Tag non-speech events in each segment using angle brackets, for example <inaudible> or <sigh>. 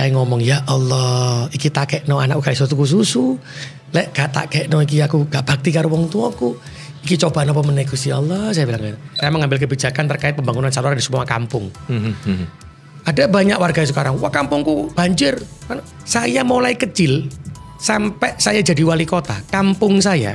saya ngomong ya Allah iki tak kayak no anak iso tuku susu lek kayak no iki aku gak bakti karo tua tuaku iki coba apa menegusi Allah saya bilang gitu. saya mengambil kebijakan terkait pembangunan saluran di semua kampung mhm, mhm. ada banyak warga sekarang wah kampungku banjir kan saya mulai kecil sampai saya jadi wali kota kampung saya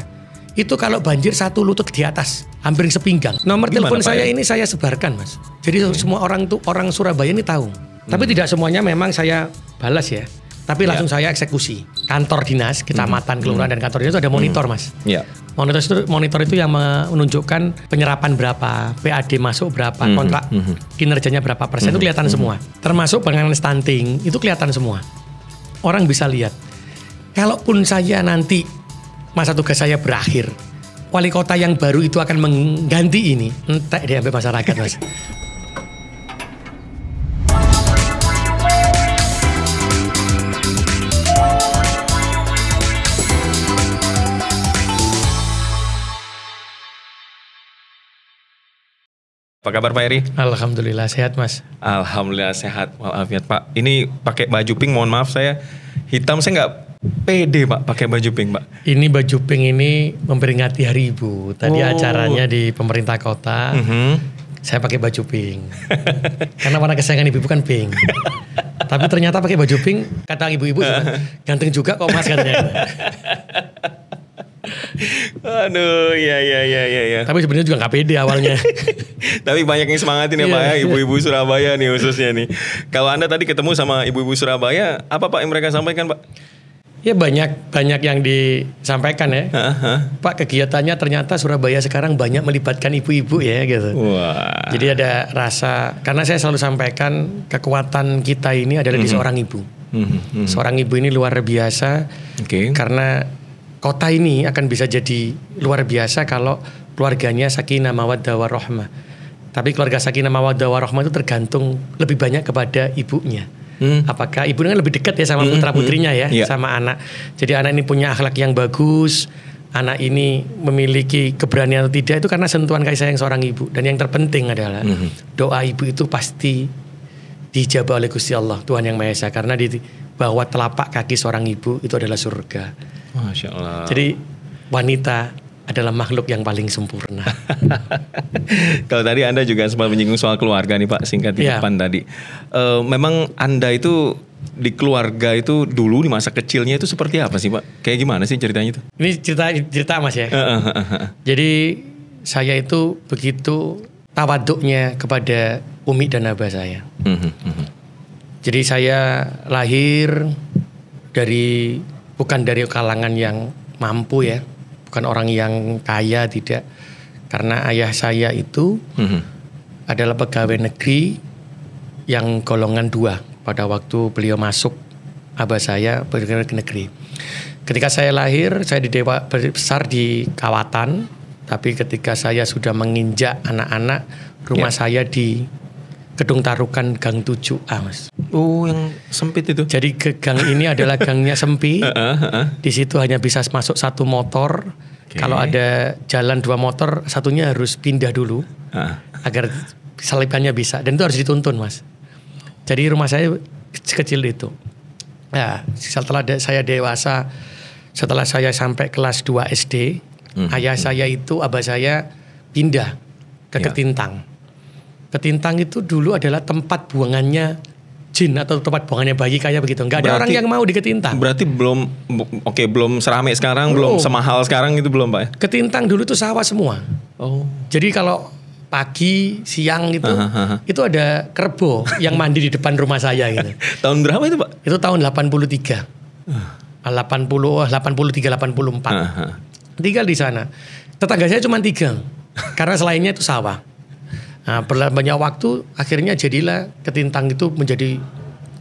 itu kalau banjir satu lutut di atas hampir sepinggang nomor Gimana, telepon saya ya? ini saya sebarkan mas jadi hmm. semua orang tuh orang Surabaya ini tahu tapi hmm. tidak semuanya memang saya balas ya. Tapi ya. langsung saya eksekusi. Kantor dinas, hmm. kecamatan, hmm. kelurahan dan kantor dinas itu ada hmm. monitor, hmm. Mas. Yeah. Monitor itu monitor itu yang menunjukkan penyerapan berapa, PAD masuk berapa, hmm. kontrak hmm. kinerjanya berapa persen hmm. itu kelihatan hmm. semua. Termasuk penanganan stunting itu kelihatan semua. Orang bisa lihat. Kalaupun saya nanti masa tugas saya berakhir, wali kota yang baru itu akan mengganti ini entek diambil masyarakat mas <laughs> Apa kabar Pak Eri? Alhamdulillah sehat Mas. Alhamdulillah sehat walafiat Pak. Ini pakai baju pink mohon maaf saya hitam saya nggak pede Pak pakai baju pink Pak. Ini baju pink ini memperingati Hari Ibu. Tadi oh. acaranya di pemerintah kota. Mm -hmm. Saya pakai baju pink. Karena warna kesayangan ibu bukan pink. <laughs> Tapi ternyata pakai baju pink kata ibu-ibu eh. ganteng juga kok Mas katanya. <laughs> Aduh, ya ya ya ya ya. Tapi sebenarnya juga nggak pede awalnya. <laughs> Tapi banyak yang semangatin ya iya, Pak ya, iya. ibu-ibu Surabaya nih khususnya nih. Kalau Anda tadi ketemu sama ibu-ibu Surabaya, apa Pak yang mereka sampaikan Pak? Ya banyak banyak yang disampaikan ya. Aha. Pak kegiatannya ternyata Surabaya sekarang banyak melibatkan ibu-ibu ya gitu. Wah. Jadi ada rasa karena saya selalu sampaikan kekuatan kita ini adalah mm -hmm. di mm-hmm. seorang ibu. Mm -hmm. Seorang ibu ini luar biasa. Okay. Karena kota ini akan bisa jadi luar biasa kalau keluarganya sakinah mawaddah warahmah. Tapi keluarga sakinah mawaddah warahmah itu tergantung lebih banyak kepada ibunya. Hmm. Apakah ibunya kan lebih dekat ya sama hmm, hmm, putra putrinya hmm, ya, yeah. sama anak. Jadi anak ini punya akhlak yang bagus, anak ini memiliki keberanian atau tidak itu karena sentuhan kasih sayang seorang ibu. Dan yang terpenting adalah hmm. hmm. doa ibu itu pasti dijabah oleh Gusti Allah Tuhan yang Maha Esa karena di, bahwa telapak kaki seorang ibu itu adalah surga. Masya Allah. Jadi wanita adalah makhluk yang paling sempurna. <laughs> Kalau tadi Anda juga sempat menyinggung soal keluarga nih Pak, singkat di ya. depan tadi. E, memang Anda itu di keluarga itu dulu di masa kecilnya itu seperti apa sih Pak? Kayak gimana sih ceritanya itu? Ini cerita cerita Mas ya. Jadi saya itu begitu tawaduknya kepada umi dan abah saya. Mhm, mhm. Jadi saya lahir dari bukan dari kalangan yang mampu ya, bukan orang yang kaya tidak. Karena ayah saya itu hmm. adalah pegawai negeri yang golongan dua pada waktu beliau masuk abah saya pegawai negeri. Ketika saya lahir, saya di dewa besar di Kawatan, tapi ketika saya sudah menginjak anak-anak, rumah yeah. saya di Gedung Tarukan Gang 7A, Mas. Oh, yang sempit itu. Jadi ke gang ini adalah gangnya -uh. <laughs> Di situ hanya bisa masuk satu motor. Okay. Kalau ada jalan dua motor, satunya harus pindah dulu. Uh. Agar salibannya bisa. Dan itu harus dituntun, Mas. Jadi rumah saya sekecil itu. Ya, setelah saya dewasa, setelah saya sampai kelas 2 SD, -huh. ayah saya itu abah saya pindah ke yeah. Ketintang Ketintang itu dulu adalah tempat buangannya jin atau tempat buangannya bayi kayak begitu. Enggak ada orang yang mau di Ketintang. Berarti belum oke okay, belum seramai sekarang, belum, belum semahal sekarang itu belum, Pak. Ya? Ketintang dulu itu sawah semua. Oh. Jadi kalau pagi, siang gitu. Aha, aha. Itu ada kerbo yang mandi di depan rumah saya gitu. <laughs> tahun berapa itu, Pak? Itu tahun 83. Uh. 80 83 84. Aha. Tinggal di sana. Tetangga saya cuma tiga. <laughs> karena selainnya itu sawah. Nah, berlalu banyak waktu akhirnya jadilah ketintang itu menjadi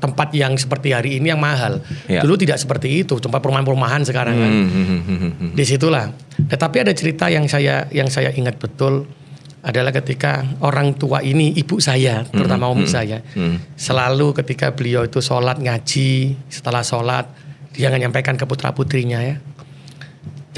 tempat yang seperti hari ini yang mahal. Ya. Dulu tidak seperti itu, tempat perumahan-perumahan sekarang kan. Hmm, hmm, hmm, hmm Disitulah. Tetapi ada cerita yang saya yang saya ingat betul adalah ketika orang tua ini ibu saya, terutama umum saya, selalu ketika beliau itu sholat ngaji setelah sholat dia menyampaikan ke putra putrinya ya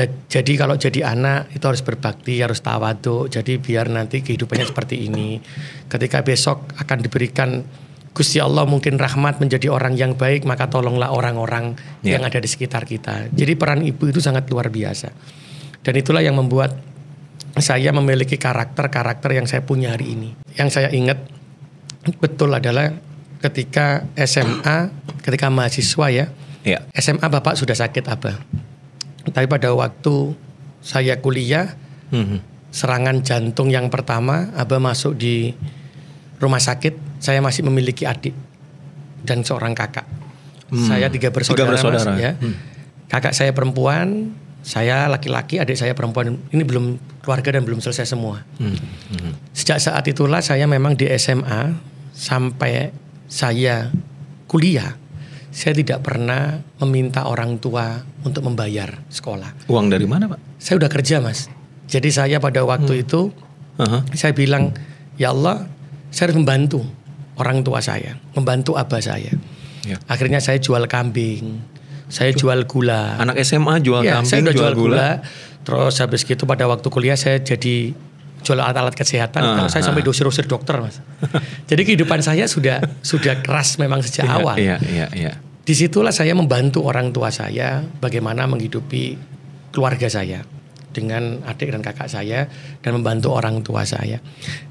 jadi kalau jadi anak itu harus berbakti, harus tawadu. Jadi biar nanti kehidupannya seperti ini. Ketika besok akan diberikan Gusti Allah mungkin rahmat menjadi orang yang baik, maka tolonglah orang-orang yeah. yang ada di sekitar kita. Jadi peran ibu itu sangat luar biasa. Dan itulah yang membuat saya memiliki karakter-karakter yang saya punya hari ini. Yang saya ingat betul adalah ketika SMA, ketika mahasiswa ya. Yeah. SMA Bapak sudah sakit apa? Tapi pada waktu saya kuliah, hmm. serangan jantung yang pertama, Abah masuk di rumah sakit. Saya masih memiliki adik dan seorang kakak. Mm. Saya tiga bersaudara. Tiga bersaudara. Mas, ya. mm. Kakak saya perempuan, saya laki-laki, adik saya perempuan. Ini belum keluarga dan belum selesai semua. Mm Hmm. Sejak saat itulah saya memang di SMA sampai saya kuliah saya tidak pernah meminta orang tua untuk membayar sekolah. Uang dari mana, Pak? Saya udah kerja, Mas. Jadi saya pada waktu hmm. itu uh-huh. saya bilang, "Ya Allah, saya harus membantu orang tua saya, membantu abah saya." Ya. Akhirnya saya jual kambing, saya jual gula. Anak SMA jual ya, kambing, saya jual, jual gula. gula. Terus habis gitu pada waktu kuliah saya jadi jual alat-alat kesehatan. Uh, saya ah. sampai dosir-dosir dokter, mas. Jadi kehidupan saya sudah sudah keras memang sejak ya, awal. Iya, iya, iya. Disitulah saya membantu orang tua saya bagaimana menghidupi keluarga saya dengan adik dan kakak saya dan membantu orang tua saya.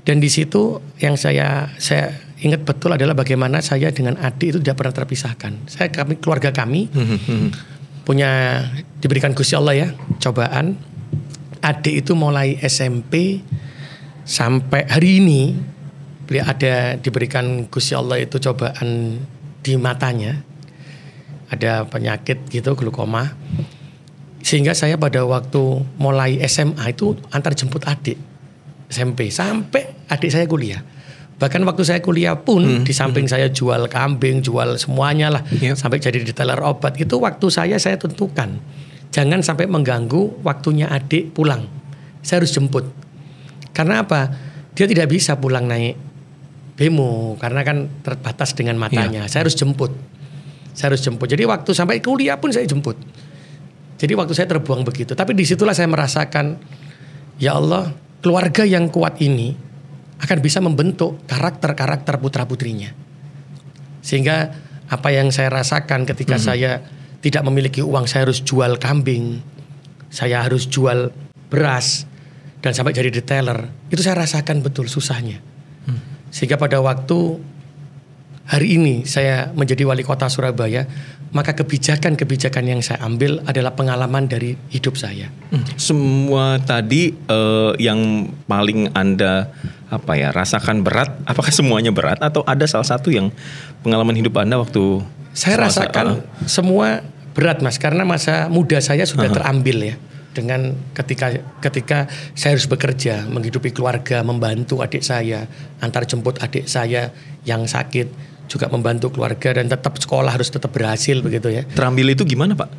Dan di situ yang saya saya ingat betul adalah bagaimana saya dengan adik itu tidak pernah terpisahkan. Saya kami keluarga kami punya diberikan Gusti Allah ya cobaan. Adik itu mulai SMP sampai hari ini beliau ada diberikan Gusti Allah itu cobaan di matanya ada penyakit gitu glukoma sehingga saya pada waktu mulai SMA itu antar jemput adik SMP sampai adik saya kuliah bahkan waktu saya kuliah pun hmm. di samping hmm. saya jual kambing jual semuanya lah yep. Iya. sampai jadi detailer obat itu waktu saya saya tentukan jangan sampai mengganggu waktunya adik pulang saya harus jemput karena apa dia tidak bisa pulang naik bemo karena kan terbatas dengan matanya yep. Iya. saya harus jemput saya harus jemput. Jadi waktu sampai kuliah pun saya jemput. Jadi waktu saya terbuang begitu. Tapi disitulah saya merasakan, ya Allah, keluarga yang kuat ini akan bisa membentuk karakter-karakter putra putrinya. Sehingga apa yang saya rasakan ketika mm -hmm. saya tidak memiliki uang, saya harus jual kambing, saya harus jual beras, dan sampai jadi detailer, itu saya rasakan betul susahnya. Mm. Sehingga pada waktu hari ini saya menjadi wali kota Surabaya, maka kebijakan-kebijakan yang saya ambil adalah pengalaman dari hidup saya. Hmm. Semua tadi uh, yang paling Anda apa ya rasakan berat, apakah semuanya berat atau ada salah satu yang pengalaman hidup Anda waktu saya rasakan uh, semua berat Mas karena masa muda saya sudah uh -huh. terambil ya dengan ketika ketika saya harus bekerja, menghidupi keluarga, membantu adik saya, antar jemput adik saya yang sakit, juga membantu keluarga dan tetap sekolah harus tetap berhasil begitu ya. Terambil itu gimana Pak?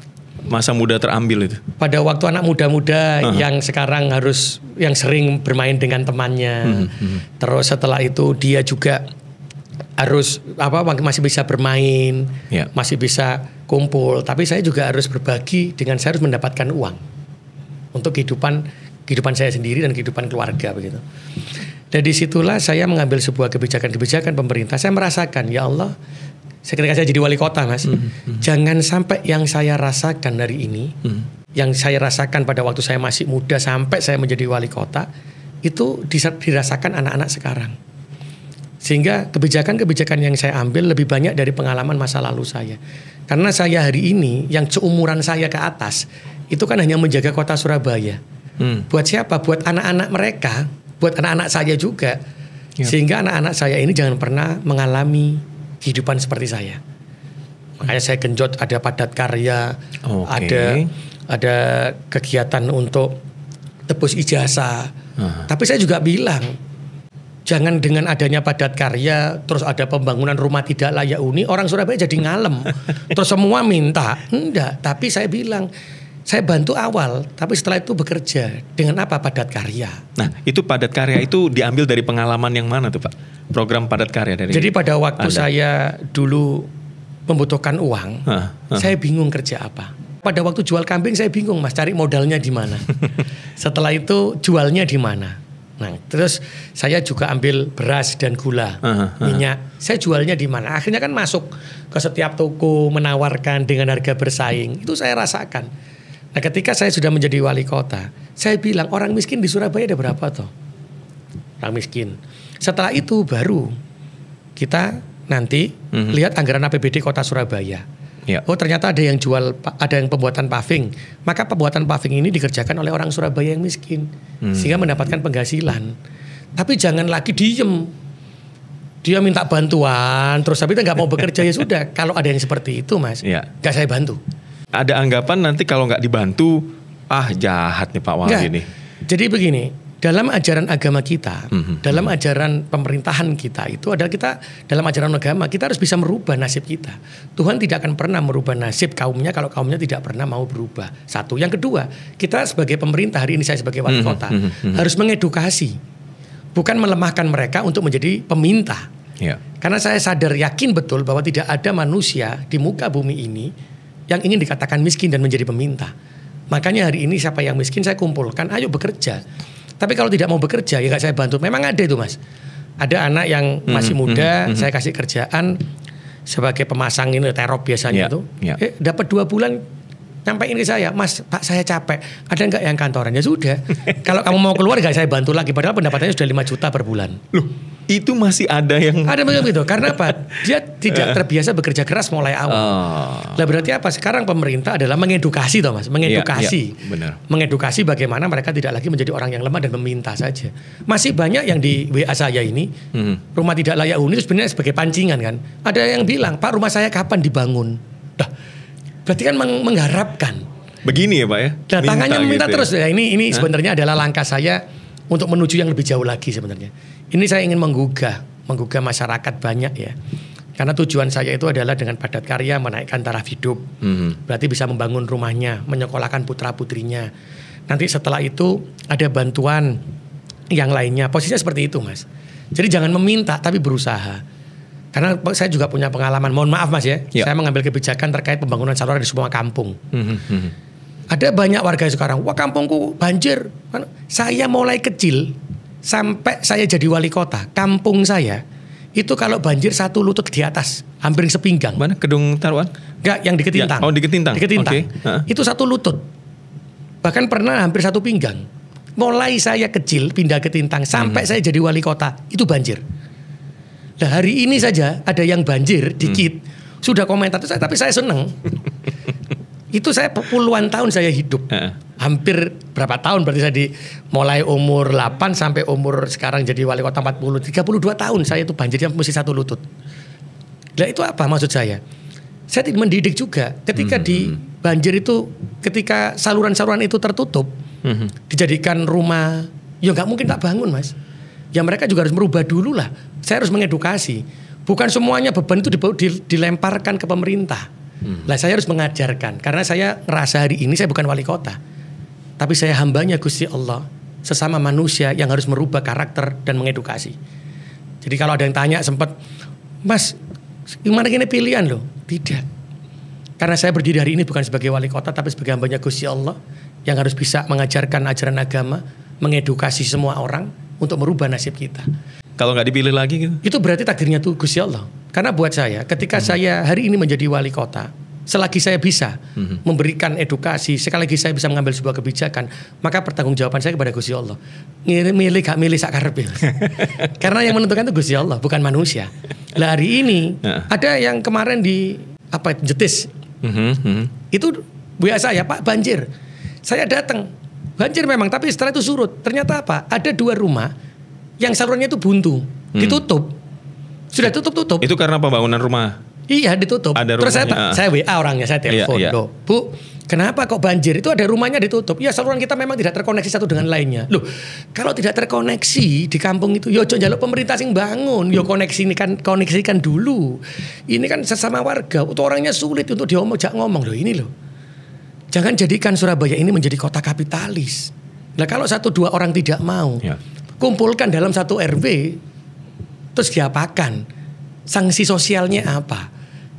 Masa muda terambil itu? Pada waktu anak muda-muda uh -huh. yang sekarang harus yang sering bermain dengan temannya. Uh hmm, -huh. Hmm, hmm. Terus setelah itu dia juga harus apa masih bisa bermain, yeah. masih bisa kumpul, tapi saya juga harus berbagi dengan saya harus mendapatkan uang untuk kehidupan kehidupan saya sendiri dan kehidupan keluarga begitu. Dan disitulah saya mengambil sebuah kebijakan-kebijakan pemerintah. Saya merasakan, ya Allah, seketika saya jadi wali kota, Mas, mm -hmm. jangan sampai yang saya rasakan dari ini, mm -hmm. yang saya rasakan pada waktu saya masih muda sampai saya menjadi wali kota, itu dirasakan anak-anak sekarang. Sehingga kebijakan-kebijakan yang saya ambil lebih banyak dari pengalaman masa lalu saya. Karena saya hari ini, yang seumuran saya ke atas, itu kan hanya menjaga kota Surabaya. Hmm. Buat siapa? Buat anak-anak mereka buat anak-anak saya juga. ya. Sehingga anak-anak saya ini jangan pernah mengalami kehidupan seperti saya. Makanya saya genjot ada padat karya, okay. ada ada kegiatan untuk tebus ijazah. Uh-huh. Tapi saya juga bilang jangan dengan adanya padat karya terus ada pembangunan rumah tidak layak uni orang Surabaya jadi ngalem <laughs> terus semua minta enggak tapi saya bilang saya bantu awal, tapi setelah itu bekerja dengan apa padat karya. Nah, itu padat karya itu diambil dari pengalaman yang mana tuh Pak? Program padat karya dari. Jadi pada waktu anda. saya dulu membutuhkan uang, saya bingung kerja apa. Pada waktu jual kambing saya bingung mas cari modalnya di mana. <laughs> setelah itu jualnya di mana. Nah, terus saya juga ambil beras dan gula, uh, uh, minyak. Saya jualnya di mana? Akhirnya kan masuk ke setiap toko menawarkan dengan harga bersaing. Itu saya rasakan Nah ketika saya sudah menjadi wali kota, saya bilang orang miskin di Surabaya ada berapa toh? Orang miskin. Setelah itu baru kita nanti mm-hmm. lihat anggaran APBD Kota Surabaya. Yeah. Oh ternyata ada yang jual, ada yang pembuatan paving. Maka pembuatan paving ini dikerjakan oleh orang Surabaya yang miskin, mm. sehingga mendapatkan penghasilan. Tapi jangan lagi diem. Dia minta bantuan, terus tapi kita nggak mau bekerja ya sudah. <laughs> Kalau ada yang seperti itu, mas, yeah. nggak saya bantu ada anggapan nanti kalau nggak dibantu ah jahat nih Pak Wali ini. Jadi begini, dalam ajaran agama kita, mm-hmm. dalam mhm. ajaran pemerintahan kita itu adalah kita dalam ajaran agama kita harus bisa merubah nasib kita. Tuhan tidak akan pernah merubah nasib kaumnya kalau kaumnya tidak pernah mau berubah. Satu, yang kedua, kita sebagai pemerintah hari ini saya sebagai wali mhm, kota mm-hmm. harus mengedukasi, bukan melemahkan mereka untuk menjadi peminta. Yeah. Karena saya sadar yakin betul bahwa tidak ada manusia di muka bumi ini yang ingin dikatakan miskin dan menjadi peminta. Makanya hari ini siapa yang miskin saya kumpulkan, ayo bekerja. Tapi kalau tidak mau bekerja ya nggak saya bantu. Memang ada itu mas. Ada anak yang hmm, masih -hmm, muda, hmm, -hmm. saya kasih kerjaan sebagai pemasang ini terop biasanya yeah, itu. Yeah. Eh, Dapat dua bulan sampai ini saya, Mas, Pak saya capek, ada nggak yang kantoran? Ya sudah, <laughs> kalau kamu mau keluar gak saya bantu lagi, padahal pendapatannya sudah 5 juta per bulan. Loh, itu masih ada yang ada begitu karena apa <laughs> dia tidak eh. terbiasa bekerja keras mulai awal oh. lah berarti apa sekarang pemerintah adalah mengedukasi toh mas mengedukasi ya, ya, benar. mengedukasi bagaimana mereka tidak lagi menjadi orang yang lemah dan meminta saja masih banyak yang di WA saya ini hmm. rumah tidak layak huni sebenarnya sebagai pancingan kan ada yang bilang pak rumah saya kapan dibangun dah berarti kan meng mengharapkan begini ya pak ya nah, tangannya meminta gitu ya? terus ya. ya ini ini sebenarnya adalah langkah saya untuk menuju yang lebih jauh lagi sebenarnya. Ini saya ingin menggugah, menggugah masyarakat banyak ya. Karena tujuan saya itu adalah dengan padat karya menaikkan taraf hidup. Mm-hmm. Berarti bisa membangun rumahnya, menyekolahkan putra-putrinya. Nanti setelah itu ada bantuan yang lainnya. Posisinya seperti itu, Mas. Jadi jangan meminta tapi berusaha. Karena saya juga punya pengalaman. Mohon maaf, Mas ya. Yep. Ya. Saya mengambil kebijakan terkait pembangunan saluran di semua kampung. Mm-hmm. Ada banyak warga sekarang, wah kampungku banjir. Kan saya mulai kecil sampai saya jadi wali kota, kampung saya itu kalau banjir satu lutut di atas, hampir sepinggang. Mana gedung taruhan? Enggak, yang di ya, Ketintang. Ya, oh, di Ketintang. Di Ketintang. Okay. Itu satu lutut. Bahkan pernah hampir satu pinggang. Mulai saya kecil pindah ke Tintang sampai hmm. saya jadi wali kota, itu banjir. Nah, hari ini saja ada yang banjir dikit. Hmm. Sudah komentar itu saya tapi saya seneng itu saya puluhan tahun saya hidup. Uh. Hampir berapa tahun berarti saya di mulai umur 8 sampai umur sekarang jadi wali kota 40 32 tahun saya itu banjir yang mesti satu lutut. Nah itu apa maksud saya? Saya mendidik juga ketika hmm. di banjir itu ketika saluran-saluran itu tertutup hmm. dijadikan rumah ya nggak mungkin tak bangun mas. Ya mereka juga harus merubah dulu lah. Saya harus mengedukasi. Bukan semuanya beban itu dilemparkan ke pemerintah Hmm. Lah saya harus mengajarkan karena saya ngerasa hari ini saya bukan wali kota. Tapi saya hambanya Gusti Allah, sesama manusia yang harus merubah karakter dan mengedukasi. Jadi kalau ada yang tanya sempat, "Mas, gimana ini pilihan loh?" Tidak. Karena saya berdiri hari ini bukan sebagai wali kota tapi sebagai hambanya Gusti Allah yang harus bisa mengajarkan ajaran agama, mengedukasi semua orang untuk merubah nasib kita kalau nggak dipilih lagi gitu. Itu berarti takdirnya tuh Gusti Allah. Karena buat saya, ketika hmm. saya hari ini menjadi wali kota, selagi saya bisa hmm. memberikan edukasi, sekali lagi saya bisa mengambil sebuah kebijakan, maka pertanggungjawaban saya kepada Gusti Allah. Milih gak milih sakarep. Ya. <laughs> Karena yang menentukan itu Gusti Allah, bukan manusia. Lah hari ini ya. ada yang kemarin di apa Jetis. Hmm, hmm. hmm. Itu biasa ya Pak banjir. Saya datang. Banjir memang, tapi setelah itu surut. Ternyata apa? Ada dua rumah yang salurannya itu buntu, hmm. ditutup. Sudah tutup-tutup. Itu karena pembangunan rumah. Iya, ditutup. Ada Terus rumahnya. saya saya WA orangnya, saya iya, telepon, iya, iya. "Bu, Kenapa kok banjir? Itu ada rumahnya ditutup. Ya saluran kita memang tidak terkoneksi satu dengan lainnya. Loh, kalau tidak terkoneksi di kampung itu, yo ya jaluk pemerintah sing bangun, yo ya koneksi ini kan koneksikan dulu. Ini kan sesama warga, Untuk orangnya sulit untuk diomong, jangan ngomong loh ini loh. Jangan jadikan Surabaya ini menjadi kota kapitalis. Nah kalau satu dua orang tidak mau, ya kumpulkan dalam satu RW terus diapakan? Sanksi sosialnya apa?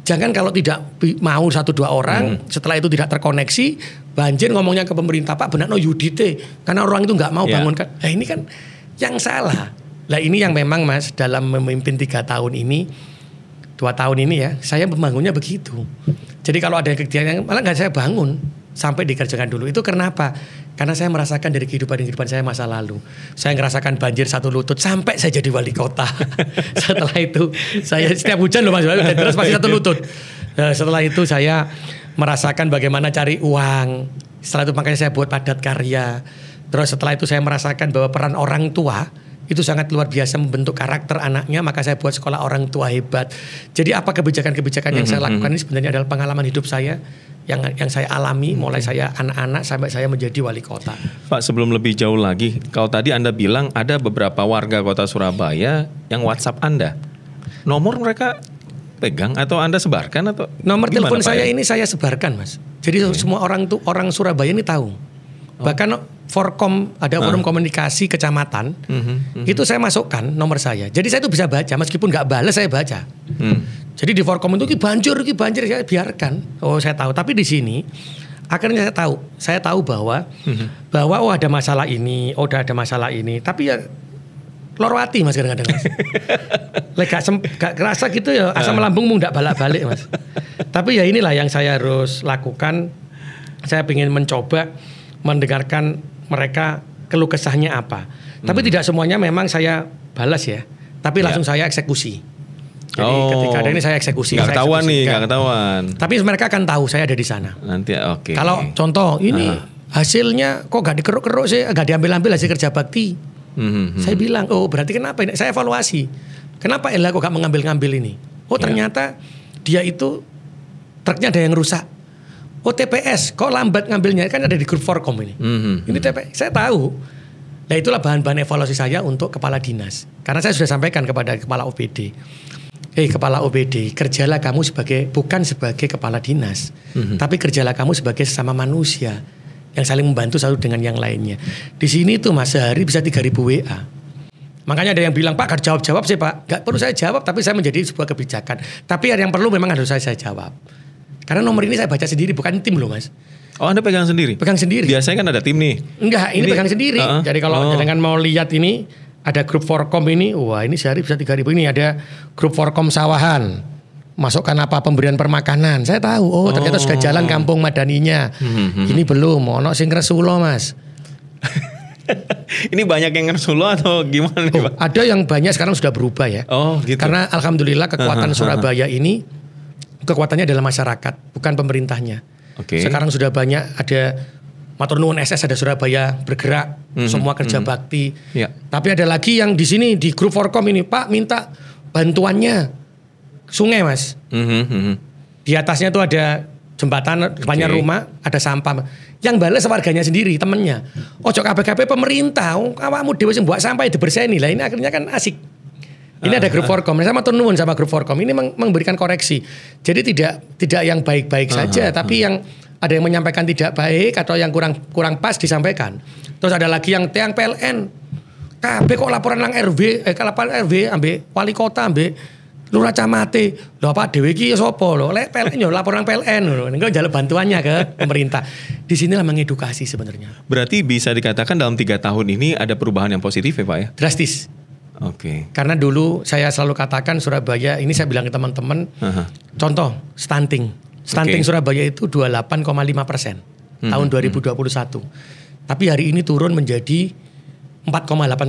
Jangan kalau tidak mau satu dua orang, hmm. setelah itu tidak terkoneksi, banjir ngomongnya ke pemerintah Pak benar no Yudite, karena orang itu nggak mau yeah. bangunkan. Nah, ini kan yang salah. Lah ini yang memang Mas dalam memimpin tiga tahun ini, dua tahun ini ya, saya membangunnya begitu. Jadi kalau ada kegiatan malah nggak saya bangun, sampai dikerjakan dulu. Itu kenapa Karena saya merasakan dari kehidupan kehidupan saya masa lalu. Saya merasakan banjir satu lutut sampai saya jadi wali kota. <laughs> setelah itu saya setiap hujan loh Mas, terus pasti satu lutut. Nah, setelah itu saya merasakan bagaimana cari uang. Setelah itu makanya saya buat padat karya. Terus setelah itu saya merasakan bahwa peran orang tua itu sangat luar biasa membentuk karakter anaknya maka saya buat sekolah orang tua hebat jadi apa kebijakan-kebijakan yang mm -hmm. saya hmm, lakukan hmm. ini sebenarnya adalah pengalaman hidup saya yang yang saya alami -hmm. mulai hmm. saya anak-anak sampai saya menjadi wali kota. Pak sebelum lebih jauh lagi, kalau tadi Anda bilang ada beberapa warga kota Surabaya yang WhatsApp Anda. Nomor mereka pegang atau Anda sebarkan atau nomor telepon saya ya? ini saya sebarkan, Mas. Jadi okay. semua orang tuh orang Surabaya ini tahu Bahkan Forkom ada nah. forum komunikasi kecamatan. Mm -hmm, mm -hmm. Itu saya masukkan nomor saya. Jadi saya itu bisa baca meskipun nggak balas saya baca. Mm. Jadi di Forkom itu banjir, ki banjir saya biarkan. Oh, saya tahu. Tapi di sini akhirnya saya tahu. Saya tahu bahwa mm -hmm. bahwa oh ada masalah ini, oh ada masalah ini. Tapi ya lorwati mas kadang-kadang <laughs> lega sem, gak kerasa gitu ya asam nah. lambungmu nggak balak-balik mas. <laughs> Tapi ya inilah yang saya harus lakukan. Saya ingin mencoba mendengarkan mereka keluh kesahnya apa. Hmm. Tapi tidak semuanya memang saya balas ya, tapi ya. langsung saya eksekusi. Jadi oh, ketika ada ini saya eksekusi. Gak ketahuan nih, gak ketahuan. Tapi mereka akan tahu saya ada di sana. Nanti oke. Okay. Kalau contoh ini uh. hasilnya kok gak dikeruk-keruk sih, gak diambil-ambil hasil kerja bakti. Hmm, hmm, hmm Saya bilang, oh berarti kenapa ini? Saya evaluasi. Kenapa Ella kok gak mengambil-ngambil ini? Oh iya. ternyata yeah. dia itu truknya ada yang rusak oh TPS kok lambat ngambilnya kan ada di grup Forkom ini. Mm-hmm. Ini TPS saya tahu. Nah itulah bahan-bahan evaluasi saya untuk kepala dinas. Karena saya sudah sampaikan kepada kepala OPD. Hei eh, kepala OPD, kerjalah kamu sebagai bukan sebagai kepala dinas, mm-hmm. tapi kerjalah kamu sebagai sesama manusia yang saling membantu satu dengan yang lainnya. Di sini tuh mas sehari bisa 3000 WA. Makanya ada yang bilang Pak harus jawab jawab sih Pak. Gak perlu saya jawab tapi saya menjadi sebuah kebijakan. Tapi ada yang perlu memang harus saya, saya jawab. Karena nomor ini saya baca sendiri bukan tim loh mas. Oh anda pegang sendiri? Pegang sendiri. Biasanya kan ada tim nih. Enggak, ini, ini pegang sendiri. Uh Jadi kalau oh. jangan mau lihat ini ada grup Forkom ini, wah ini sehari bisa tiga ribu. Ini ada grup Forkom Sawahan. Masukkan apa pemberian permakanan? Saya tahu. Oh, ternyata oh. sudah jalan oh. kampung madaninya. Hmm, hmm, hmm. Ini belum. Ono sing Sulo mas. <laughs> ini banyak yang ngersulo atau gimana Oh, ada yang banyak sekarang sudah berubah ya. Oh, gitu. Karena alhamdulillah kekuatan uh -huh, Surabaya ini kekuatannya adalah masyarakat, bukan pemerintahnya. Okay. Sekarang sudah banyak ada Matur Nuwun SS ada Surabaya bergerak, mm-hmm. semua kerja mm-hmm. bakti. Yeah. Tapi ada lagi yang di sini di grup Forkom ini, Pak minta bantuannya sungai, Mas. Mm-hmm. Di atasnya tuh ada jembatan, banyak okay. rumah, ada sampah. Yang balas warganya sendiri, temennya. Oh cok KPKP pemerintah, awakmu dewasa buat sampah ya bersih nih Lah ini akhirnya kan asik. Ini ah, ada grup Forkom, sama tenun sama grup Forkom ini memberikan koreksi. Jadi tidak tidak yang baik-baik ah, saja, ah, tapi ah. yang ada yang menyampaikan tidak baik atau yang kurang kurang pas disampaikan. Terus ada lagi yang tiang PLN, KB kok laporan nang RW, eh laporan RW ambil wali kota ambil lurah camate lo apa dewi ki sopo lo lek PLN yo laporan PLN lo. enggak kan jalan bantuannya ke pemerintah di sinilah mengedukasi sebenarnya berarti bisa dikatakan dalam tiga tahun ini ada perubahan yang positif ya pak ya drastis Oke. Okay. Karena dulu saya selalu katakan Surabaya ini saya bilang ke teman-teman, uh-huh. contoh stunting, stunting okay. Surabaya itu 28,5 persen hmm. tahun 2021. Hmm. Tapi hari ini turun menjadi 4,8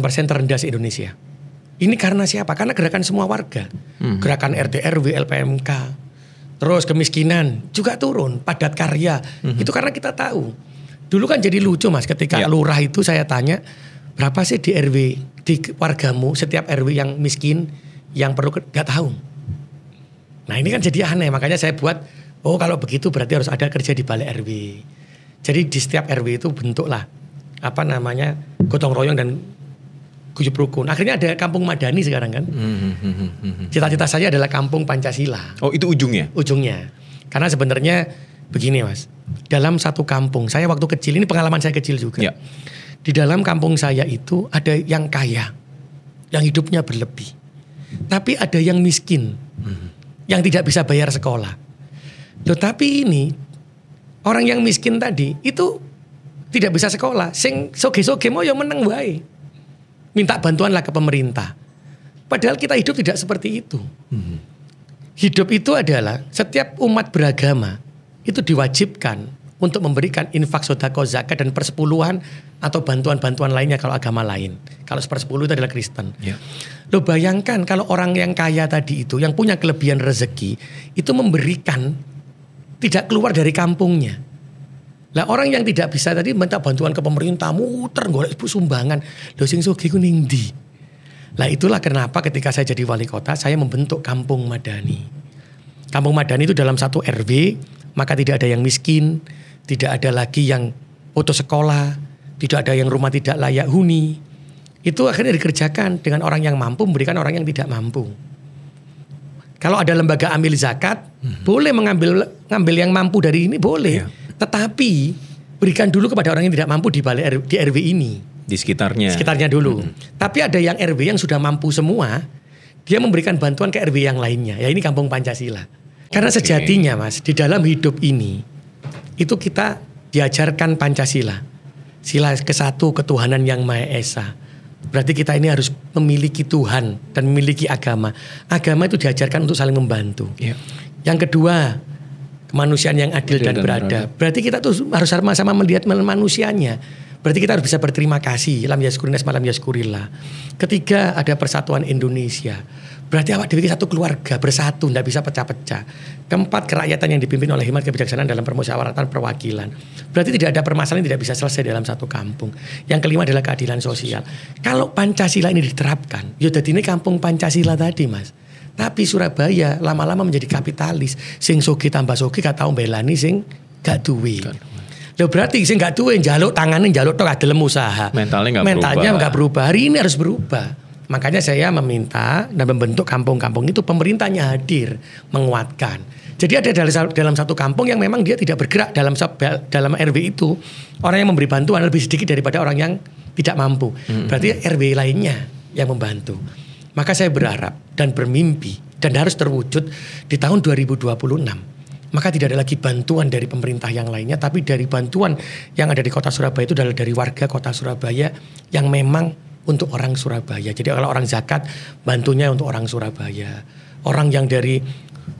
persen terendah se Indonesia. Ini karena siapa? Karena gerakan semua warga, hmm. gerakan RT RW LPMK, terus kemiskinan juga turun, padat karya. Hmm. Itu karena kita tahu. Dulu kan jadi lucu mas, ketika yeah. lurah itu saya tanya berapa sih di RW di wargamu setiap RW yang miskin yang perlu nggak tahu. Nah ini kan jadi aneh makanya saya buat oh kalau begitu berarti harus ada kerja di balik RW. Jadi di setiap RW itu bentuklah apa namanya gotong royong dan guyub rukun. Akhirnya ada kampung Madani sekarang kan. Hmm, hmm, hmm, Cita-cita saya adalah kampung Pancasila. Oh itu ujungnya? Ujungnya. Karena sebenarnya begini mas, dalam satu kampung, saya waktu kecil, ini pengalaman saya kecil juga. Ya di dalam kampung saya itu ada yang kaya, yang hidupnya berlebih. Tapi ada yang miskin, yang tidak bisa bayar sekolah. Tetapi ini orang yang miskin tadi itu tidak bisa sekolah, sing soge-soge mau yang menang baik, Minta bantuanlah ke pemerintah. Padahal kita hidup tidak seperti itu. Hmm. Hidup itu adalah setiap umat beragama itu diwajibkan untuk memberikan infak sodako zakat dan persepuluhan atau bantuan-bantuan lainnya kalau agama lain. Kalau sepersepuluh itu adalah Kristen. Yeah. Lo bayangkan kalau orang yang kaya tadi itu, yang punya kelebihan rezeki, itu memberikan tidak keluar dari kampungnya. Lah orang yang tidak bisa tadi minta bantuan ke pemerintah, muter golek sumbangan. Lo sing sugi ku ning Lah itulah kenapa ketika saya jadi wali kota, saya membentuk Kampung Madani. Kampung Madani itu dalam satu RW, maka tidak ada yang miskin, tidak ada lagi yang putus sekolah, tidak ada yang rumah tidak layak huni. Itu akhirnya dikerjakan dengan orang yang mampu memberikan orang yang tidak mampu. Kalau ada lembaga ambil zakat, hmm. boleh mengambil ngambil yang mampu dari ini boleh. Ya. Tetapi berikan dulu kepada orang yang tidak mampu di balik di RW ini. Di sekitarnya. Sekitarnya dulu. Hmm. Tapi ada yang RW yang sudah mampu semua, dia memberikan bantuan ke RW yang lainnya. Ya ini Kampung Pancasila. Karena okay. sejatinya Mas, di dalam hidup ini itu kita diajarkan Pancasila. Sila ke satu ketuhanan yang Maha Esa. Berarti kita ini harus memiliki Tuhan dan memiliki agama. Agama itu diajarkan untuk saling membantu. Ya. Yang kedua, kemanusiaan yang adil, adil dan, dan beradab. berada. Berarti kita tuh harus sama-sama melihat manusianya. Berarti kita harus bisa berterima kasih. Lam yaskurinas malam yaskurillah. Ketiga, ada persatuan Indonesia. Berarti awak dewi satu keluarga bersatu, tidak bisa pecah-pecah. Keempat, kerakyatan yang dipimpin oleh himat kebijaksanaan dalam permusyawaratan perwakilan. Berarti tidak ada permasalahan yang tidak bisa selesai dalam satu kampung. Yang kelima adalah keadilan sosial. Kalau Pancasila ini diterapkan, ya jadi ini kampung Pancasila tadi mas. Tapi Surabaya lama-lama menjadi kapitalis. Sing sogi tambah sogi gak tau belani sing gak duwe. Lo berarti sing gak duwe njaluk tangannya njaluk tok adelem usaha. Mentalnya gak Mentalnya berubah. berubah. Hari ini harus berubah Makanya saya meminta dan membentuk kampung-kampung itu pemerintahnya hadir menguatkan. Jadi ada dalam satu kampung yang memang dia tidak bergerak dalam dalam RW itu orang yang memberi bantuan lebih sedikit daripada orang yang tidak mampu. Hmm. Berarti RW lainnya yang membantu. Maka saya berharap dan bermimpi dan harus terwujud di tahun 2026 maka tidak ada lagi bantuan dari pemerintah yang lainnya tapi dari bantuan yang ada di kota Surabaya itu adalah dari warga kota Surabaya yang memang untuk orang Surabaya. Jadi kalau orang zakat bantunya untuk orang Surabaya. Orang yang dari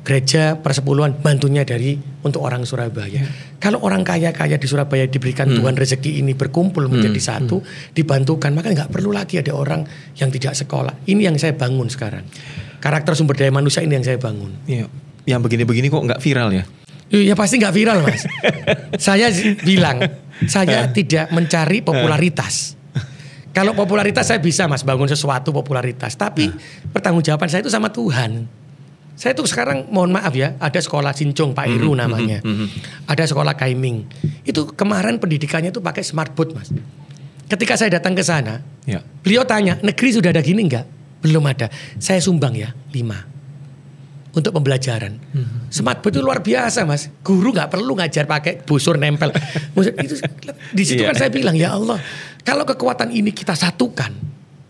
gereja persepuluhan bantunya dari untuk orang Surabaya. Ya. Kalau orang kaya-kaya di Surabaya diberikan hmm. Tuhan rezeki ini berkumpul hmm, menjadi hmm. satu, hmm. dibantukan, maka nggak perlu lagi ada orang yang tidak sekolah. Ini yang saya bangun sekarang. Karakter sumber daya manusia ini yang saya bangun. Ya. Yang begini-begini kok nggak viral ya? Ya pasti nggak viral mas. <laughs> saya bilang, saya eh. tidak mencari popularitas. Kalau popularitas saya bisa mas bangun sesuatu popularitas, tapi nah. pertanggungjawaban saya itu sama Tuhan. Saya tuh sekarang mohon maaf ya, ada sekolah Sincung Pak Iru hmm, hmm namanya, hmm, hmm, hmm ada sekolah Kaiming. Itu kemarin pendidikannya itu pakai smart boot mas. Ketika saya datang ke sana, ya. beliau tanya negeri sudah ada gini enggak? Belum ada. Saya sumbang ya lima untuk pembelajaran. Hmm. Smart itu luar biasa mas. Guru nggak perlu ngajar pakai busur nempel. <laughs> itu di situ kan iya. saya bilang ya Allah, kalau kekuatan ini kita satukan,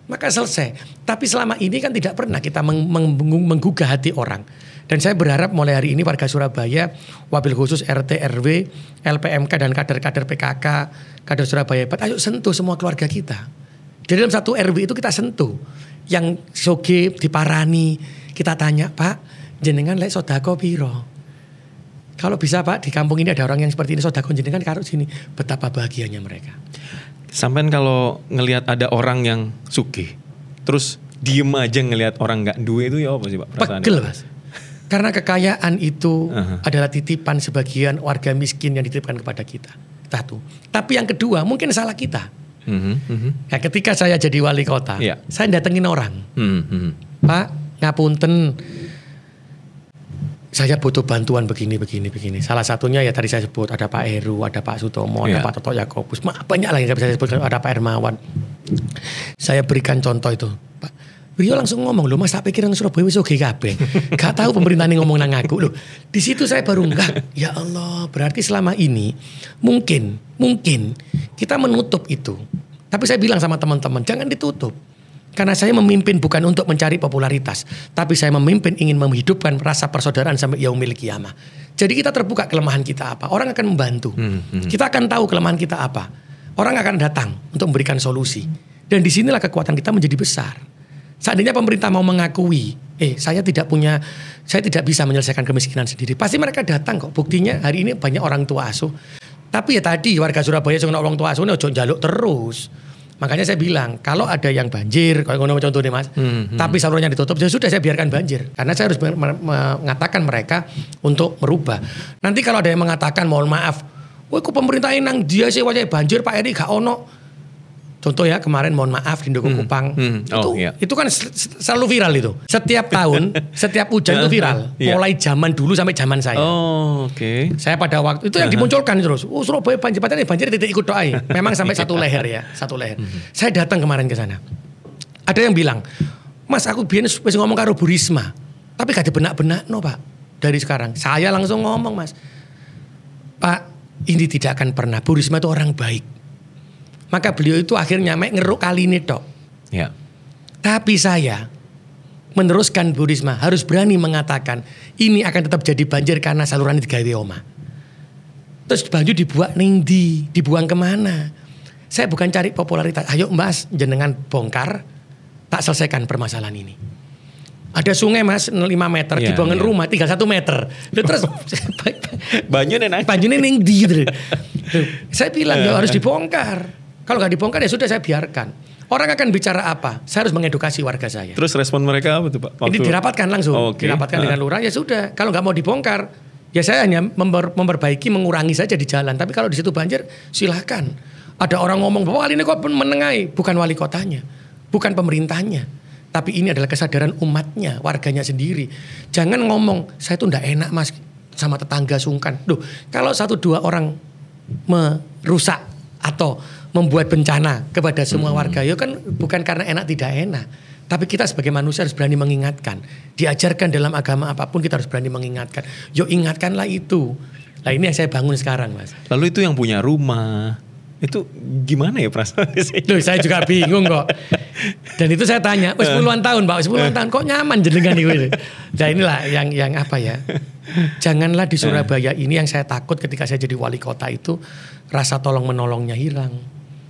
maka selesai. Tapi selama ini kan tidak pernah kita meng meng menggugah hati orang. Dan saya berharap mulai hari ini warga Surabaya, wabil khusus RT, RW, LPMK dan kader-kader PKK, kader Surabaya, ayo sentuh semua keluarga kita. Jadi dalam satu RW itu kita sentuh. Yang Soge, Diparani, kita tanya, Pak, jenengan lek sodako piro kalau bisa Pak di kampung ini ada orang yang seperti ini sodako jenengan karo sini betapa bahagianya mereka sampean kalau ngelihat ada orang yang suki terus diem aja ngelihat orang nggak duwe itu ya apa sih Pak perasaan pegel Mas karena kekayaan itu uh-huh. adalah titipan sebagian warga miskin yang dititipkan kepada kita satu tapi yang kedua mungkin salah kita mhm, mhm. Nah, ketika saya jadi wali kota yeah. saya datengin orang mm-hmm. Pak ngapunten saya butuh bantuan begini begini begini. Salah satunya ya tadi saya sebut ada Pak Heru, ada Pak Sutomo, yeah. ada iya. Pak Toto Yakobus, banyak lagi yang bisa saya sebutkan. Ada Pak Ermawan Saya berikan contoh itu. Pak Rio langsung ngomong loh, mas tak pikir yang Surabaya wis oke kabeh. <laughs> Gak tahu pemerintah ini ngomong nang aku loh. Di situ saya baru enggak. <laughs> Ya Allah, berarti selama ini mungkin mungkin kita menutup itu. Tapi saya bilang sama teman-teman, jangan ditutup karena saya memimpin bukan untuk mencari popularitas, tapi saya memimpin ingin menghidupkan rasa persaudaraan sampai yaumil kiamah. Jadi kita terbuka kelemahan kita apa, orang akan membantu. Hmm, hmm. Kita akan tahu kelemahan kita apa. Orang akan datang untuk memberikan solusi. Dan disinilah kekuatan kita menjadi besar. Seandainya pemerintah mau mengakui, eh saya tidak punya, saya tidak bisa menyelesaikan kemiskinan sendiri. Pasti mereka datang kok. Buktinya hari ini banyak orang tua asuh. Tapi ya tadi warga Surabaya sing orang tua asuhnya ojo jaluk terus. Makanya saya bilang kalau ada yang banjir, kalau contoh contohnya mas, hmm, hmm. tapi salurannya ditutup, ya sudah saya biarkan banjir. Karena saya harus mengatakan mereka untuk merubah. Nanti kalau ada yang mengatakan mohon maaf, Wah, kok pemerintah enang dia sih wajah banjir Pak Eri gak ono Contoh ya kemarin mohon maaf di hmm. Kupang hmm. Oh, itu iya. itu kan selalu viral itu. Setiap tahun, <laughs> setiap hujan itu iya. viral. Yeah. Mulai zaman dulu sampai zaman saya. Oh, oke. Okay. Saya pada waktu itu yang dimunculkan terus. Oh, Surabaya eh, banjir banjir banjir tidak ikut doa. Ya. Memang sampai satu <laughs> iya. leher ya, satu leher. Hmm. Saya datang kemarin ke sana. Ada yang bilang, "Mas, aku biyen wis ngomong karo Bu Risma, tapi gak dibenak-benak no, Pak." Dari sekarang, saya langsung ngomong, Mas. Pak, ini tidak akan pernah. Burisma itu orang baik maka beliau itu akhirnya mek ngeruk kali ini dok. Ya. Tapi saya meneruskan Bu Risma harus berani mengatakan ini akan tetap jadi banjir karena saluran digawe oma. Terus banjir dibuat nindi, dibuang kemana? Saya bukan cari popularitas. Ayo Mas, jenengan bongkar, tak selesaikan permasalahan ini. Ada sungai mas 5 meter, yeah, dibangun yeah. rumah tinggal 1 meter. Lalu terus <laughs> banjunnya nang. Banjunnya neng di. Gitu <laughs> saya bilang iya. ya harus dibongkar. Kalau nggak dibongkar ya sudah saya biarkan. Orang akan bicara apa? Saya harus mengedukasi warga saya. Terus respon mereka apa tuh Pak? Waktu... Ini dirapatkan langsung, oh, okay. dirapatkan nah. dengan ah. lurah ya sudah. Kalau nggak mau dibongkar, ya saya hanya member, memperbaiki, mengurangi saja di jalan. Tapi kalau di situ banjir, silahkan. Ada orang ngomong bahwa wali ini kok menengahi, bukan wali kotanya, bukan pemerintahnya. Tapi ini adalah kesadaran umatnya, warganya sendiri. Jangan ngomong, saya tuh ndak enak mas sama tetangga sungkan. Duh, kalau satu dua orang merusak atau membuat bencana kepada semua hmm. warga. Ya kan bukan karena enak tidak enak, tapi kita sebagai manusia harus berani mengingatkan. Diajarkan dalam agama apapun kita harus berani mengingatkan. Yo ingatkanlah itu. Nah ini yang saya bangun sekarang, Mas. Lalu itu yang punya rumah, itu gimana ya perasaan itu saya juga bingung kok. Dan itu saya tanya, wes eh. puluhan tahun Pak, puluhan eh. tahun kok nyaman jenengan itu. Nah inilah yang yang apa ya. Janganlah di eh. Surabaya ini yang saya takut ketika saya jadi wali kota itu rasa tolong menolongnya hilang.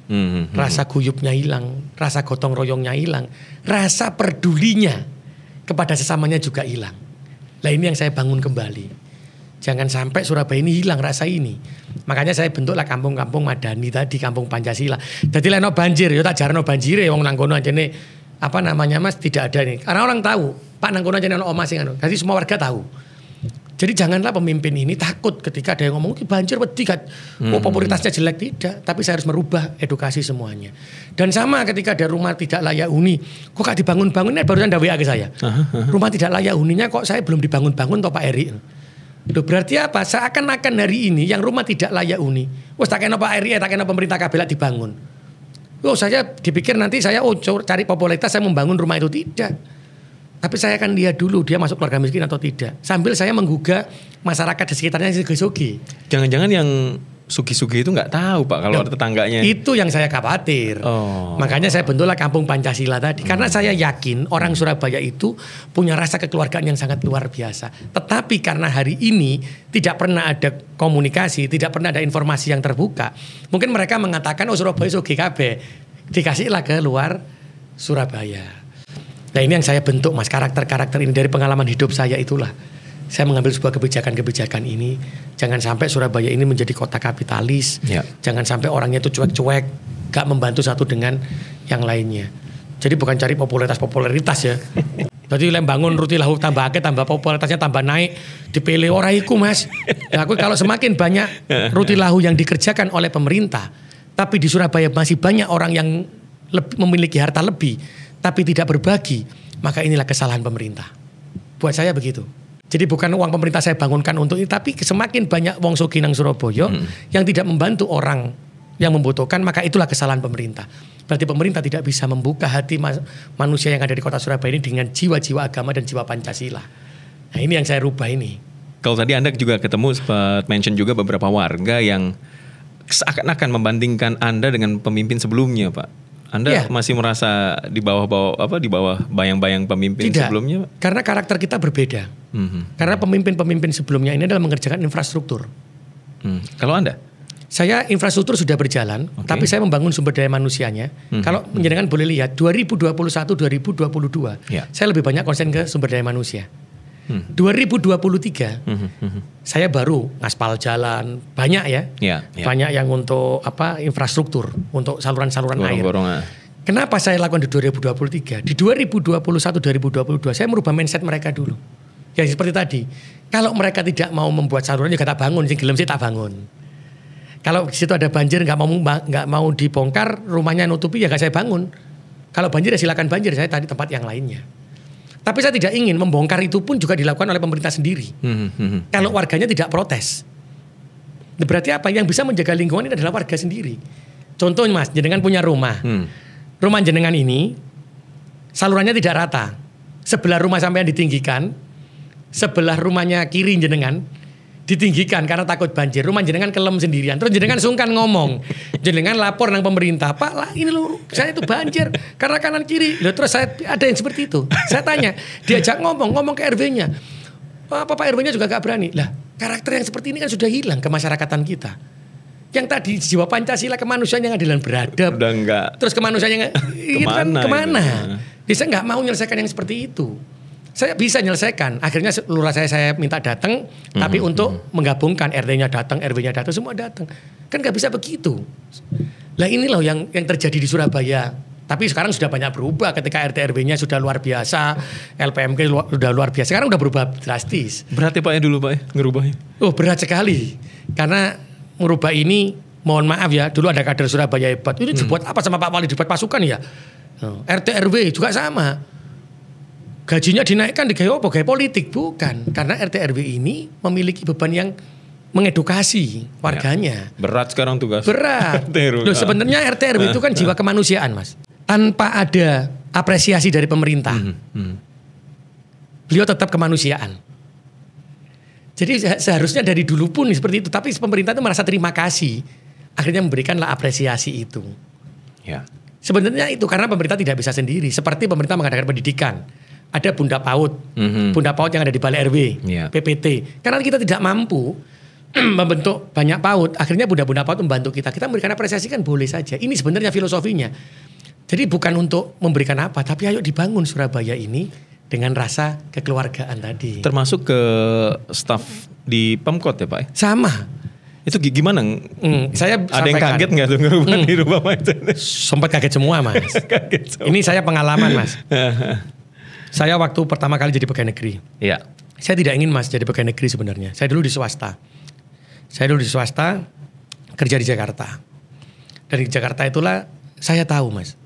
Hmm, rasa guyupnya hilang, rasa gotong royongnya hilang, rasa pedulinya kepada sesamanya juga hilang. Nah ini yang saya bangun kembali. Jangan sampai Surabaya ini hilang rasa ini. Makanya saya bentuklah kampung-kampung Madani tadi, kampung Pancasila. Jadi lah no banjir, yo ya tak jarang no banjir ya wong Nanggono aja nih. Apa namanya Mas tidak ada nih. Karena orang tahu, Pak Nangkono aja nih orang omas yang anu. Jadi semua warga tahu jadi janganlah pemimpin ini takut ketika ada yang ngomong banjir wedi kan oh, hmm. popularitasnya jelek tidak, tapi saya harus merubah edukasi semuanya. Dan sama ketika ada rumah tidak layak huni, kok gak dibangun-bangun? Ini barusan ada WA ke saya. Rumah tidak layak huninya kok saya belum dibangun-bangun toh Pak Eri. Itu berarti apa? Seakan-akan hari ini yang rumah tidak layak huni, wes tak Pak Eri, eh, tak pemerintah kabelak dibangun. Oh saya dipikir nanti saya oh cari popularitas saya membangun rumah itu tidak. Tapi saya akan lihat dulu dia masuk keluarga miskin atau tidak. Sambil saya menggugah masyarakat di sekitarnya si sugi Jangan-jangan yang sugi-sugi itu nggak tahu pak kalau ada tetangganya. Itu yang saya khawatir. Oh. Makanya saya bentuklah kampung Pancasila tadi. Hmm. Karena saya yakin orang Surabaya itu punya rasa kekeluargaan yang sangat luar biasa. Tetapi karena hari ini tidak pernah ada komunikasi, tidak pernah ada informasi yang terbuka. Mungkin mereka mengatakan oh Surabaya sugi KB. Dikasihlah ke luar Surabaya. Nah ini yang saya bentuk mas karakter-karakter ini dari pengalaman hidup saya itulah. Saya mengambil sebuah kebijakan-kebijakan ini. Jangan sampai Surabaya ini menjadi kota kapitalis. Ya. Jangan sampai orangnya itu cuek-cuek, gak membantu satu dengan yang lainnya. Jadi bukan cari popularitas-popularitas ya. <laughs> jadi lem bangun ruti lahu tambah ke tambah popularitasnya tambah naik dipilih orang itu mas. Ya, aku kalau semakin banyak <laughs> ruti lahu yang dikerjakan oleh pemerintah, tapi di Surabaya masih banyak orang yang lebih, memiliki harta lebih, tapi tidak berbagi, maka inilah kesalahan pemerintah. Buat saya begitu. Jadi bukan uang pemerintah saya bangunkan untuk ini, tapi semakin banyak wong sogi Surabaya hmm. yang tidak membantu orang yang membutuhkan, maka itulah kesalahan pemerintah. Berarti pemerintah tidak bisa membuka hati manusia yang ada di kota Surabaya ini dengan jiwa-jiwa agama dan jiwa Pancasila. Nah ini yang saya rubah ini. Kalau tadi Anda juga ketemu sempat mention juga beberapa warga yang seakan-akan membandingkan Anda dengan pemimpin sebelumnya Pak anda ya. masih merasa di bawah-bawah apa di bawah bayang-bayang pemimpin Tidak, sebelumnya? Karena karakter kita berbeda. Mm-hmm. Karena pemimpin-pemimpin sebelumnya ini adalah mengerjakan infrastruktur. Mm. Kalau Anda? Saya infrastruktur sudah berjalan, okay. tapi saya membangun sumber daya manusianya. Mm-hmm. Kalau menjenengan boleh lihat 2021 2022, yeah. saya lebih banyak konsen ke sumber daya manusia. Hmm. 2023 hmm, hmm. Hmm. saya baru ngaspal jalan banyak ya, yeah, yeah. banyak yang untuk apa infrastruktur untuk saluran-saluran air. Ah. Kenapa saya lakukan di 2023? Di 2021, 2022 saya merubah mindset mereka dulu. Ya seperti tadi, kalau mereka tidak mau membuat saluran juga ya tak bangun, sih gelem sih tak bangun. Kalau di situ ada banjir nggak mau nggak mau dibongkar, rumahnya nutupi ya nggak saya bangun. Kalau banjir ya silakan banjir, saya tadi tempat yang lainnya. Tapi saya tidak ingin membongkar itu pun juga dilakukan oleh pemerintah sendiri. Hmm, hmm, hmm. Kalau warganya tidak protes. Nah, berarti apa? Yang bisa menjaga lingkungan ini adalah warga sendiri. Contohnya mas, jenengan punya rumah. Hmm. Rumah jenengan ini salurannya tidak rata. Sebelah rumah sampai yang ditinggikan, sebelah rumahnya kiri jenengan, ditinggikan karena takut banjir. Rumah jenengan kelem sendirian. Terus jenengan sungkan ngomong. Jenengan lapor nang pemerintah, "Pak, lah ini lu saya itu banjir karena kanan kiri." Loh, terus saya ada yang seperti itu. Saya tanya, diajak ngomong, ngomong ke RW-nya. Apa Pak RW-nya juga gak berani. Lah, karakter yang seperti ini kan sudah hilang ke masyarakatan kita. Yang tadi jiwa Pancasila kemanusiaan yang adilan beradab. Udah enggak. Terus kemanusiaan yang <laughs> kemana, itu kan kemana? Dia saya nggak mau menyelesaikan yang seperti itu saya bisa menyelesaikan. Akhirnya lurah saya saya minta datang, hmm, tapi hmm, untuk hmm. menggabungkan RT-nya datang, RW-nya datang, semua datang. Kan nggak bisa begitu. Lah inilah yang yang terjadi di Surabaya. Tapi sekarang sudah banyak berubah ketika RT RW-nya sudah luar biasa, LPMK sudah luar biasa. Sekarang sudah berubah drastis. Berat ya Pak ya dulu Pak ya ngerubahnya? Oh, berat sekali. Karena merubah ini mohon maaf ya, dulu ada kader Surabaya hebat. Ini hmm. dibuat hmm. apa sama Pak Wali dibuat pasukan ya? Hmm. RT RW juga sama gajinya dinaikkan di gaya apa? Gaya politik bukan. Karena RT RW ini memiliki beban yang mengedukasi warganya. Ya, berat sekarang tugas. Berat. <laughs> Loh sebenarnya RT RW itu kan jiwa kemanusiaan, Mas. Tanpa ada apresiasi dari pemerintah. Hmm, hmm. Beliau tetap kemanusiaan. Jadi seharusnya dari dulu pun seperti itu, tapi pemerintah itu merasa terima kasih, akhirnya memberikanlah apresiasi itu. Ya. Sebenarnya itu karena pemerintah tidak bisa sendiri. Seperti pemerintah mengadakan pendidikan, ada Bunda paut, mm-hmm. Bunda paut yang ada di Balai RW, yeah. PPT. Karena kita tidak mampu <clears throat> membentuk banyak paut, akhirnya Bunda-Bunda paut membantu kita. Kita memberikan apresiasi kan boleh saja. Ini sebenarnya filosofinya. Jadi bukan untuk memberikan apa, tapi ayo dibangun Surabaya ini dengan rasa kekeluargaan tadi. Termasuk ke staf di Pemkot ya Pak? Sama. Itu gimana? Mm, saya ada yang kaget nggak tuh mm, di hmm. rumah Sempat kaget semua Mas. <laughs> kaget semua. Ini saya pengalaman Mas. <laughs> Saya waktu pertama kali jadi pegawai negeri. Iya. Saya tidak ingin Mas jadi pegawai negeri sebenarnya. Saya dulu di swasta. Saya dulu di swasta kerja di Jakarta. Dari Jakarta itulah saya tahu Mas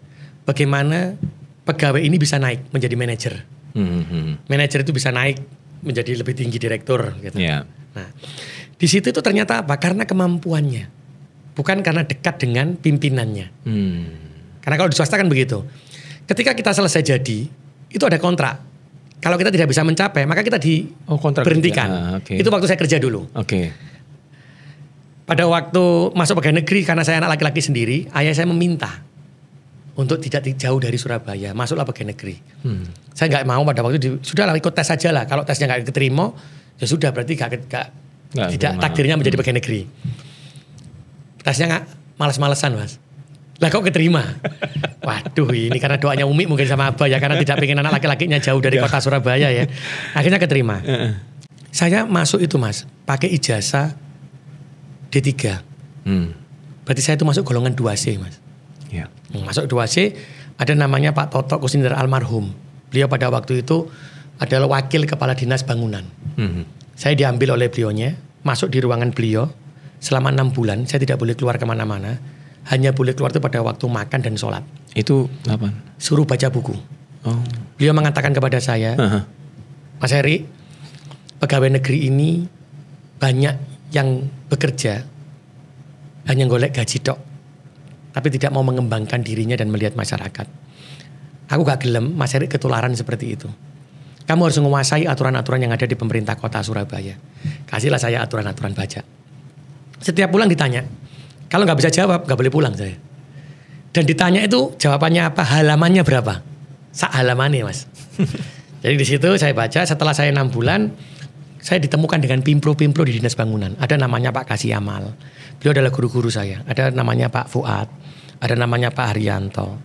bagaimana pegawai ini bisa naik menjadi manajer. Mm-hmm. Manajer itu bisa naik menjadi lebih tinggi direktur gitu. Yeah. Nah, di situ itu ternyata apa? Karena kemampuannya, bukan karena dekat dengan pimpinannya. Mm. Karena kalau di swasta kan begitu. Ketika kita selesai jadi, itu ada kontrak. Kalau kita tidak bisa mencapai, maka kita di oh, kontrak berhentikan. Ah, okay. Itu waktu saya kerja dulu. Oke. Okay. Pada waktu masuk pegawai negeri karena saya anak laki-laki sendiri, ayah saya meminta untuk tidak jauh dari Surabaya, masuklah pegawai negeri. Hmm. Saya nggak mau pada waktu di, sudah lah ikut tes saja lah. Kalau tesnya nggak diterima, ya sudah berarti gak, gak, gak tidak takdirnya menjadi hmm. pegawai negeri. Tesnya nggak malas-malesan mas. Lah kok keterima? Waduh ini karena doanya Umi mungkin sama Abah ya karena tidak pengen anak laki-lakinya jauh dari iya. kota Surabaya ya. Akhirnya keterima. Saya masuk itu mas pakai ijazah D3. Hmm. Berarti saya itu masuk golongan 2C mas. Ya. Masuk 2C ada namanya Pak Toto Kusindar almarhum. Beliau pada waktu itu adalah wakil kepala dinas bangunan. Hmm. Saya diambil oleh beliaunya, masuk di ruangan beliau selama enam bulan. Saya tidak boleh keluar kemana-mana hanya boleh keluar itu pada waktu makan dan sholat. Itu apa? Suruh baca buku. Oh. Beliau mengatakan kepada saya, uh -huh. Mas Heri, pegawai negeri ini banyak yang bekerja hanya golek gaji dok, tapi tidak mau mengembangkan dirinya dan melihat masyarakat. Aku gak gelem, Mas Heri ketularan seperti itu. Kamu harus menguasai aturan-aturan yang ada di pemerintah kota Surabaya. Kasihlah saya aturan-aturan baca. Setiap pulang ditanya, kalau nggak bisa jawab, nggak boleh pulang saya. Dan ditanya itu jawabannya apa, halamannya berapa? Sa halamannya mas. <laughs> Jadi di situ saya baca setelah saya enam bulan, saya ditemukan dengan pimpro-pimpro di dinas bangunan. Ada namanya Pak Kasih Amal. Beliau adalah guru-guru saya. Ada namanya Pak Fuad. Ada namanya Pak Haryanto.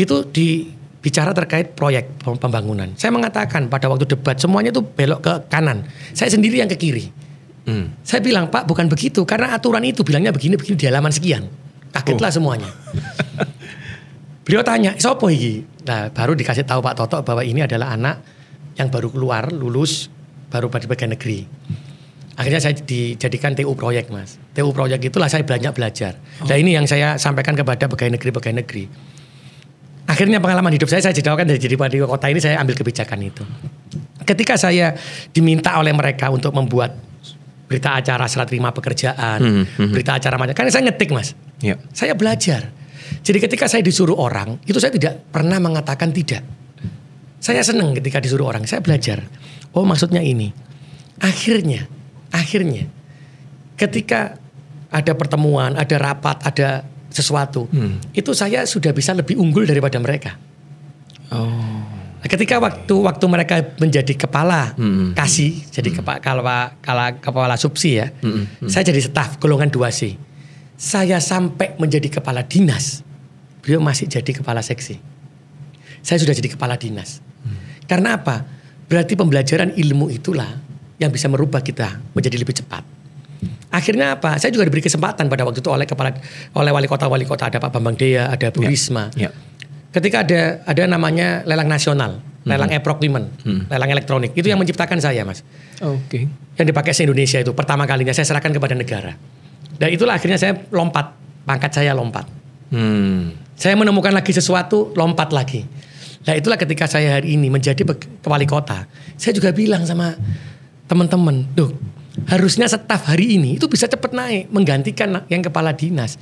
Itu di bicara terkait proyek pembangunan. Saya mengatakan pada waktu debat semuanya itu belok ke kanan. Saya sendiri yang ke kiri. Hmm. Saya bilang Pak bukan begitu karena aturan itu bilangnya begini begini di halaman sekian. Kagetlah oh. semuanya. <laughs> Beliau tanya, siapa ini Nah, baru dikasih tahu Pak Toto bahwa ini adalah anak yang baru keluar, lulus, baru pada bagian negeri. Akhirnya saya dijadikan TU proyek, Mas. TU proyek itulah saya banyak belajar. Oh. Dan nah, ini yang saya sampaikan kepada pegawai negeri-pegawai negeri. Akhirnya pengalaman hidup saya saya jadikan dari jadi di kota ini saya ambil kebijakan itu. Ketika saya diminta oleh mereka untuk membuat berita acara serat terima pekerjaan, mm hmm. berita acara macam. Karena saya ngetik mas, yeah. saya belajar. Jadi ketika saya disuruh orang, itu saya tidak pernah mengatakan tidak. Saya senang ketika disuruh orang, saya belajar. Oh maksudnya ini. Akhirnya, akhirnya, ketika ada pertemuan, ada rapat, ada sesuatu, hmm. itu saya sudah bisa lebih unggul daripada mereka. Oh. Nah, ketika waktu waktu mereka menjadi kepala hmm. kasih jadi hmm. kepala kepala kepala, subsi ya mm Hmm. saya jadi staf golongan 2 C saya sampai menjadi kepala dinas beliau masih jadi kepala seksi saya sudah jadi kepala dinas hmm. karena apa berarti pembelajaran ilmu itulah yang bisa merubah kita menjadi lebih cepat akhirnya apa saya juga diberi kesempatan pada waktu itu oleh kepala oleh wali kota wali kota ada Pak Bambang Dea ada Bu ya. Risma ya. ya ketika ada ada namanya lelang nasional, hmm. lelang e-procurement, hmm. lelang elektronik. Itu yang hmm. menciptakan saya, Mas. Oke. Okay. Yang dipakai se-Indonesia itu pertama kalinya saya serahkan kepada negara. Dan itulah akhirnya saya lompat, pangkat saya lompat. Hmm. Saya menemukan lagi sesuatu, lompat lagi. Nah itulah ketika saya hari ini menjadi wali kota, saya juga bilang sama teman-teman, duh harusnya staf hari ini itu bisa cepat naik, menggantikan yang kepala dinas.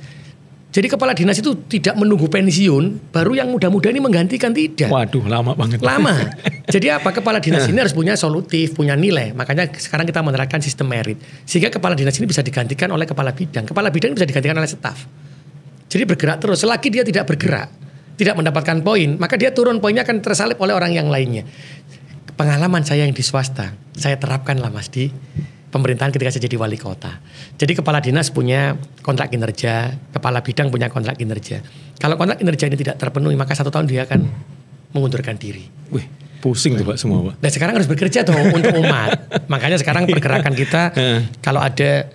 Jadi kepala dinas itu tidak menunggu pensiun, baru yang muda-muda ini menggantikan tidak. Waduh, lama banget. Lama. <laughs> Jadi apa kepala dinas nah. ini harus punya solutif, punya nilai. Makanya sekarang kita menerapkan sistem merit sehingga kepala dinas ini bisa digantikan oleh kepala bidang. Kepala bidang bisa digantikan oleh staf. Jadi bergerak terus. Selagi dia tidak bergerak, tidak mendapatkan poin, maka dia turun poinnya akan tersalip oleh orang yang lainnya. Pengalaman saya yang di swasta, saya terapkanlah Mas di pemerintahan ketika saya jadi wali kota. Jadi kepala dinas punya kontrak kinerja, kepala bidang punya kontrak kinerja. Kalau kontrak kinerja ini tidak terpenuhi, maka satu tahun dia akan mengundurkan diri. Wih, pusing tuh pak semua pak. Dan nah, sekarang harus bekerja tuh untuk umat. <laughs> Makanya sekarang pergerakan kita <laughs> kalau ada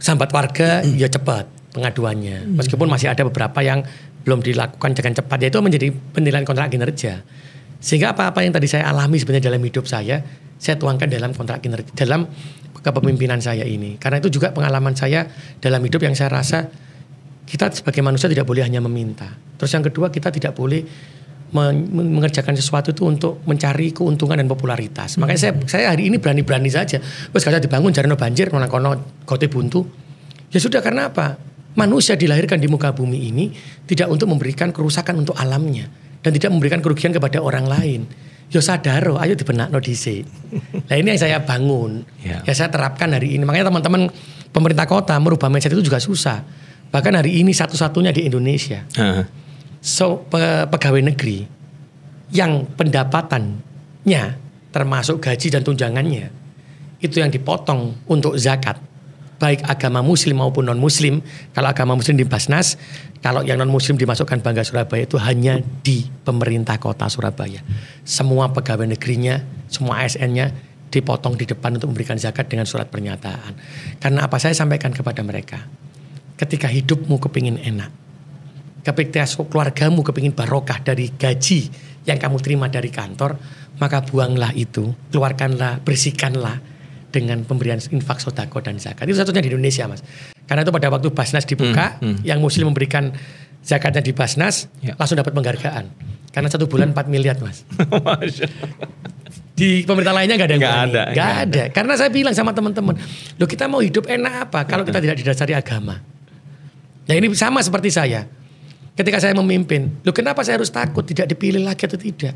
sambat warga <clears throat> ya cepat pengaduannya. Meskipun masih ada beberapa yang belum dilakukan dengan cepat, yaitu menjadi penilaian kontrak kinerja. Sehingga apa-apa yang tadi saya alami sebenarnya dalam hidup saya, saya tuangkan dalam kontrak kinerja, dalam kepemimpinan saya ini. Karena itu juga pengalaman saya dalam hidup yang saya rasa kita sebagai manusia tidak boleh hanya meminta. Terus yang kedua kita tidak boleh mengerjakan sesuatu itu untuk mencari keuntungan dan popularitas. Hmm. Makanya saya saya hari ini berani-berani saja. terus kalau dibangun jarno banjir, kono kono kote buntu. Ya sudah karena apa? Manusia dilahirkan di muka bumi ini tidak untuk memberikan kerusakan untuk alamnya dan tidak memberikan kerugian kepada orang lain yo ya sadaro oh, ayo no DC. Nah ini yang saya bangun. Yeah. Ya saya terapkan hari ini. Makanya teman-teman pemerintah kota merubah mindset itu juga susah. Bahkan hari ini satu-satunya di Indonesia. Uh -huh. So pe pegawai negeri yang pendapatannya termasuk gaji dan tunjangannya itu yang dipotong untuk zakat baik agama muslim maupun non muslim kalau agama muslim di Basnas kalau yang non muslim dimasukkan Bangga Surabaya itu hanya di pemerintah kota Surabaya semua pegawai negerinya semua ASN-nya dipotong di depan untuk memberikan zakat dengan surat pernyataan karena apa saya sampaikan kepada mereka ketika hidupmu kepingin enak ketika keluargamu kepingin barokah dari gaji yang kamu terima dari kantor maka buanglah itu keluarkanlah bersihkanlah dengan pemberian infak sodako dan zakat itu satunya di Indonesia mas karena itu pada waktu Basnas dibuka hmm, hmm. yang muslim memberikan zakatnya di Basnas ya. langsung dapat penghargaan karena satu bulan 4 miliar mas <laughs> di pemerintah lainnya nggak ada yang nggak ada nggak ada. ada karena saya bilang sama teman-teman loh kita mau hidup enak apa kalau kita hmm. tidak didasari agama nah ini sama seperti saya ketika saya memimpin loh kenapa saya harus takut tidak dipilih lagi atau tidak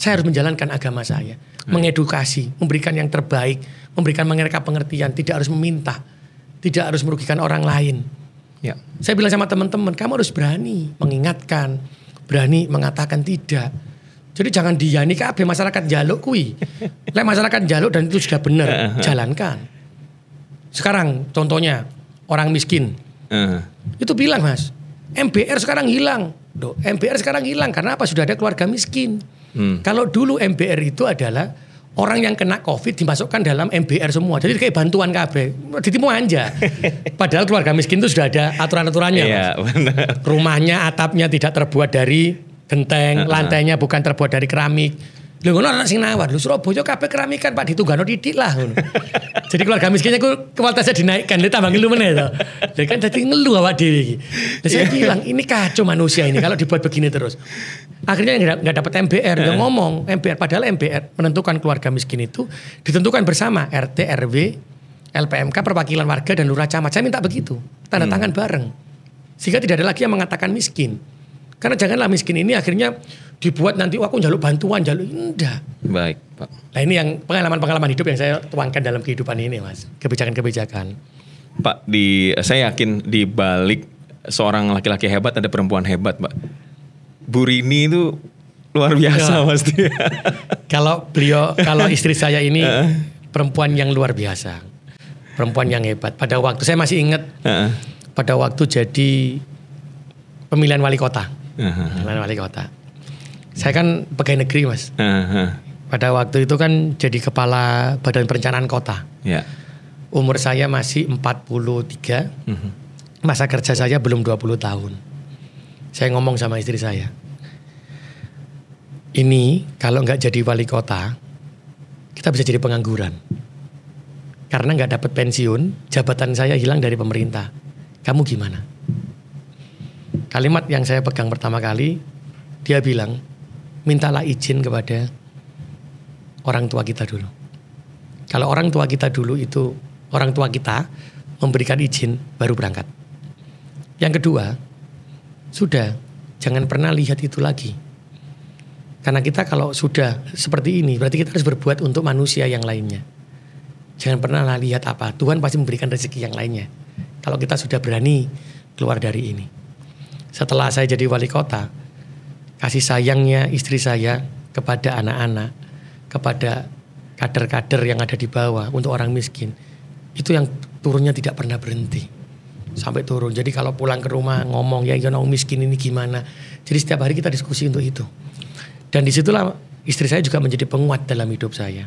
saya harus menjalankan agama saya, hmm. mengedukasi, memberikan yang terbaik, memberikan mereka pengertian, tidak harus meminta, tidak harus merugikan orang lain. Ya. Saya bilang sama teman-teman, kamu harus berani mengingatkan, berani mengatakan tidak. Jadi jangan diyani kabeh masyarakat jaluk kui. <laughs> Lek masyarakat jaluk dan itu sudah benar, iya, iya. jalankan. Sekarang contohnya orang miskin. Itu bilang, Mas. MBR sekarang hilang. Duh, MBR sekarang hilang karena apa? Sudah ada keluarga miskin. Hmm. Kalau dulu MBR itu adalah orang yang kena COVID dimasukkan dalam MBR semua. Jadi kayak bantuan KB, ditimu aja. <laughs> Padahal keluarga miskin itu sudah ada aturan-aturannya. Iya, Rumahnya, atapnya tidak terbuat dari genteng, uh -huh. lantainya bukan terbuat dari keramik Lho ngono ana sing nawar. Lho Surabaya kabeh keramikan Pak ditunggano titik lah ngono. <laughs> jadi keluarga miskinnya ku kualitasnya dinaikkan, lihat tambah ngelu meneh to. Lah kan dadi ngelu awak dhewe iki. Lah saya iya. bilang ini kacau manusia ini kalau dibuat begini terus. Akhirnya nggak dapat MBR, nggak eh. ngomong MBR padahal MBR menentukan keluarga miskin itu ditentukan bersama RT, RW, LPMK, perwakilan warga dan lurah camat. Saya minta begitu, tanda hmm. tangan bareng. Sehingga tidak ada lagi yang mengatakan miskin. Karena janganlah miskin ini akhirnya dibuat nanti oh, aku jaluk bantuan, jaluk indah. Baik, Pak. Nah ini yang pengalaman-pengalaman hidup yang saya tuangkan dalam kehidupan ini, Mas. Kebijakan-kebijakan. Pak, di saya yakin di balik seorang laki-laki hebat ada perempuan hebat, Pak. Burini itu luar biasa iya. Mas. <laughs> kalau beliau, kalau istri saya ini perempuan yang luar biasa, perempuan yang hebat. Pada waktu saya masih ingat, pada waktu jadi pemilihan wali kota uh-huh. wali kota. Saya kan pegawai negeri mas. Uh-huh. Pada waktu itu kan jadi kepala badan perencanaan kota. Yeah. Umur saya masih 43, uh-huh. masa kerja saya belum 20 tahun. Saya ngomong sama istri saya, ini kalau nggak jadi wali kota, kita bisa jadi pengangguran. Karena nggak dapat pensiun, jabatan saya hilang dari pemerintah. Kamu gimana? Kalimat yang saya pegang pertama kali, dia bilang, mintalah izin kepada orang tua kita dulu. Kalau orang tua kita dulu itu, orang tua kita memberikan izin baru berangkat. Yang kedua, sudah jangan pernah lihat itu lagi. Karena kita kalau sudah seperti ini, berarti kita harus berbuat untuk manusia yang lainnya. Jangan pernah lihat apa, Tuhan pasti memberikan rezeki yang lainnya. Kalau kita sudah berani keluar dari ini setelah saya jadi wali kota, kasih sayangnya istri saya kepada anak-anak, kepada kader-kader yang ada di bawah untuk orang miskin, itu yang turunnya tidak pernah berhenti sampai turun. Jadi kalau pulang ke rumah ngomong ya yang miskin ini gimana. Jadi setiap hari kita diskusi untuk itu. Dan disitulah istri saya juga menjadi penguat dalam hidup saya.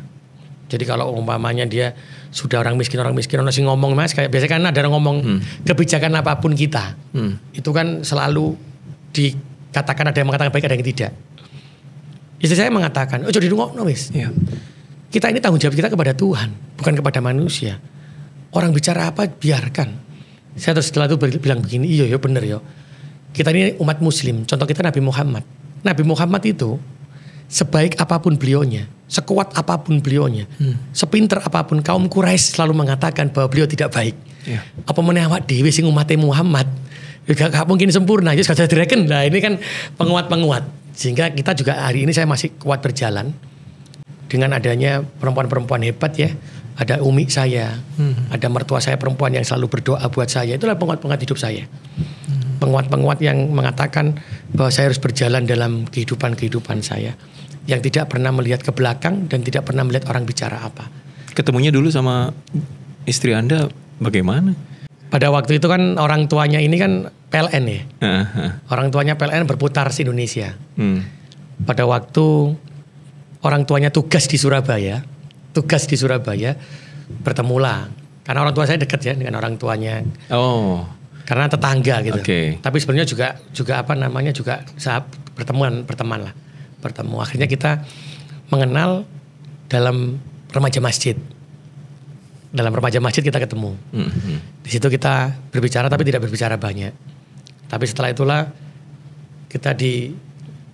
Jadi kalau umpamanya dia sudah orang miskin orang miskin orang masih ngomong mas kayak biasanya kan ada orang ngomong hmm. kebijakan apapun kita hmm. itu kan selalu dikatakan ada yang mengatakan baik ada yang tidak. Istri saya mengatakan, oh jadi ngono wis. Yeah. Kita ini tanggung jawab kita kepada Tuhan, bukan kepada manusia. Orang bicara apa biarkan. Saya terus setelah itu bilang begini, iya iyo bener yo. Kita ini umat muslim, contoh kita Nabi Muhammad. Nabi Muhammad itu sebaik apapun beliaunya, sekuat apapun beliaunya, hmm. sepinter apapun kaum Quraisy selalu mengatakan bahwa beliau tidak baik. Yeah. Apa meneh awak dhewe sing umate Muhammad Juga ya, gak mungkin sempurna, jadi ya, gak direken. Nah, ini kan penguat-penguat. Sehingga kita juga hari ini saya masih kuat berjalan dengan adanya perempuan-perempuan hebat ya. Ada umi saya, hmm. ada mertua saya perempuan yang selalu berdoa buat saya. Itulah penguat-penguat hidup saya. Hmm. Penguat-penguat yang mengatakan bahwa saya harus berjalan dalam kehidupan-kehidupan saya yang tidak pernah melihat ke belakang dan tidak pernah melihat orang bicara apa. Ketemunya dulu sama istri Anda bagaimana? Pada waktu itu kan orang tuanya ini kan PLN ya. Uh, uh. Orang tuanya PLN berputar di Indonesia. Hmm. Pada waktu orang tuanya tugas di Surabaya, tugas di Surabaya bertemulah. Karena orang tua saya dekat ya dengan orang tuanya. Oh. Karena tetangga gitu. Okay. Tapi sebenarnya juga juga apa namanya juga saat pertemuan berteman lah bertemu. Akhirnya kita mengenal dalam remaja masjid. Dalam remaja masjid kita ketemu. Mm -hmm. Di situ kita berbicara tapi tidak berbicara banyak. Tapi setelah itulah kita di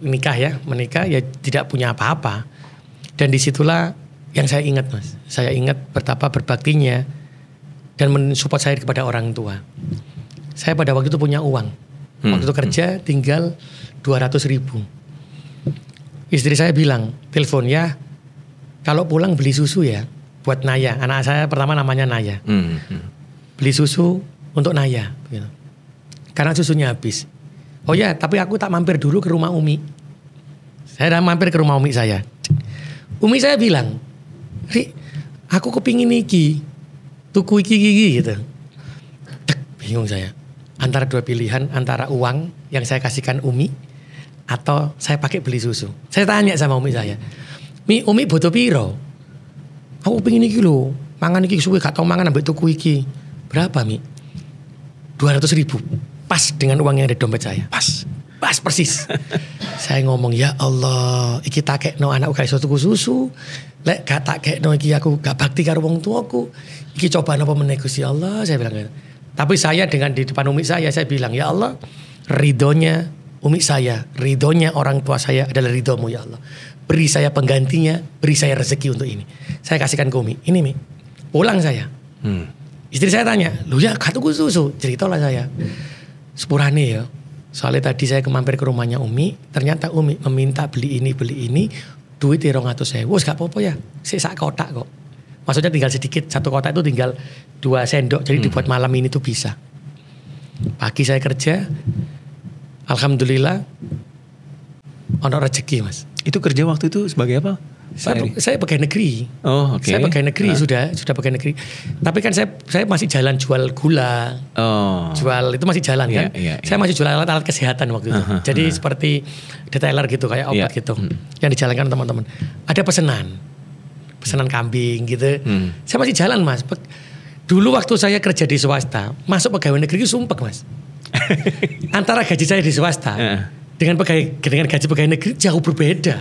nikah ya, menikah ya tidak punya apa-apa. Dan disitulah yang saya ingat mas, saya ingat betapa berbaktinya dan mensupport saya kepada orang tua. Saya pada waktu itu punya uang, waktu itu mm-hmm. kerja tinggal 200 ribu istri saya bilang telepon ya kalau pulang beli susu ya buat Naya anak saya pertama namanya Naya hmm, hmm, hmm. beli susu untuk Naya gitu. karena susunya habis oh ya tapi aku tak mampir dulu ke rumah Umi saya dah mampir ke rumah Umi saya Umi saya bilang Ri aku kepingin iki tuku iki gigi gitu Tek, bingung saya antara dua pilihan antara uang yang saya kasihkan Umi atau saya pakai beli susu. Saya tanya sama umi saya, mi umi butuh piro? Aku pingin ini lho, mangan iki suwe gak tau mangan ambek tuku iki. Berapa mi? 200 ribu. Pas dengan uang yang ada di dompet saya. Pas. Pas persis. saya ngomong, ya Allah, iki takek no anak gak iso tuku susu. Lek gak takek no iki aku gak bakti karo wong tuaku. Iki coba apa menegosi Allah, saya bilang gitu. Tapi saya dengan di depan umi saya, saya bilang, ya Allah, Ridonya umi saya, ridhonya orang tua saya adalah ridhomu ya Allah. Beri saya penggantinya, beri saya rezeki untuk ini. Saya kasihkan ke umi. Ini mi, pulang saya. Hmm. Istri saya tanya, lu ya katuku susu. Ceritalah saya. Sepurane ya, soalnya tadi saya kemampir ke rumahnya Umi, ternyata Umi meminta beli ini, beli ini, duit irong atau wos gak apa-apa ya, sisa kotak kok. Maksudnya tinggal sedikit, satu kotak itu tinggal dua sendok, jadi hmm. dibuat malam ini tuh bisa. Pagi saya kerja, Alhamdulillah ono rezeki mas. Itu kerja waktu itu sebagai apa? Saya, saya pegawai negeri. Oh, oke. Okay. Saya pegawai negeri nah. sudah, sudah pegawai negeri. Tapi kan saya saya masih jalan jual gula. Oh. Jual itu masih jalan yeah, kan. Yeah, yeah. Saya masih jual alat-alat kesehatan waktu itu. Uh -huh, Jadi uh -huh. seperti detailer gitu kayak iya. obat yeah. gitu hmm. yang dijalankan teman-teman. Ada pesanan. Pesanan kambing gitu. Hmm. Saya masih jalan, Mas. Dulu waktu saya kerja di swasta, masuk pegawai negeri itu sumpek, Mas. <laughs> antara gaji saya di swasta yeah. dengan pegawai dengan gaji pegawai negeri jauh berbeda.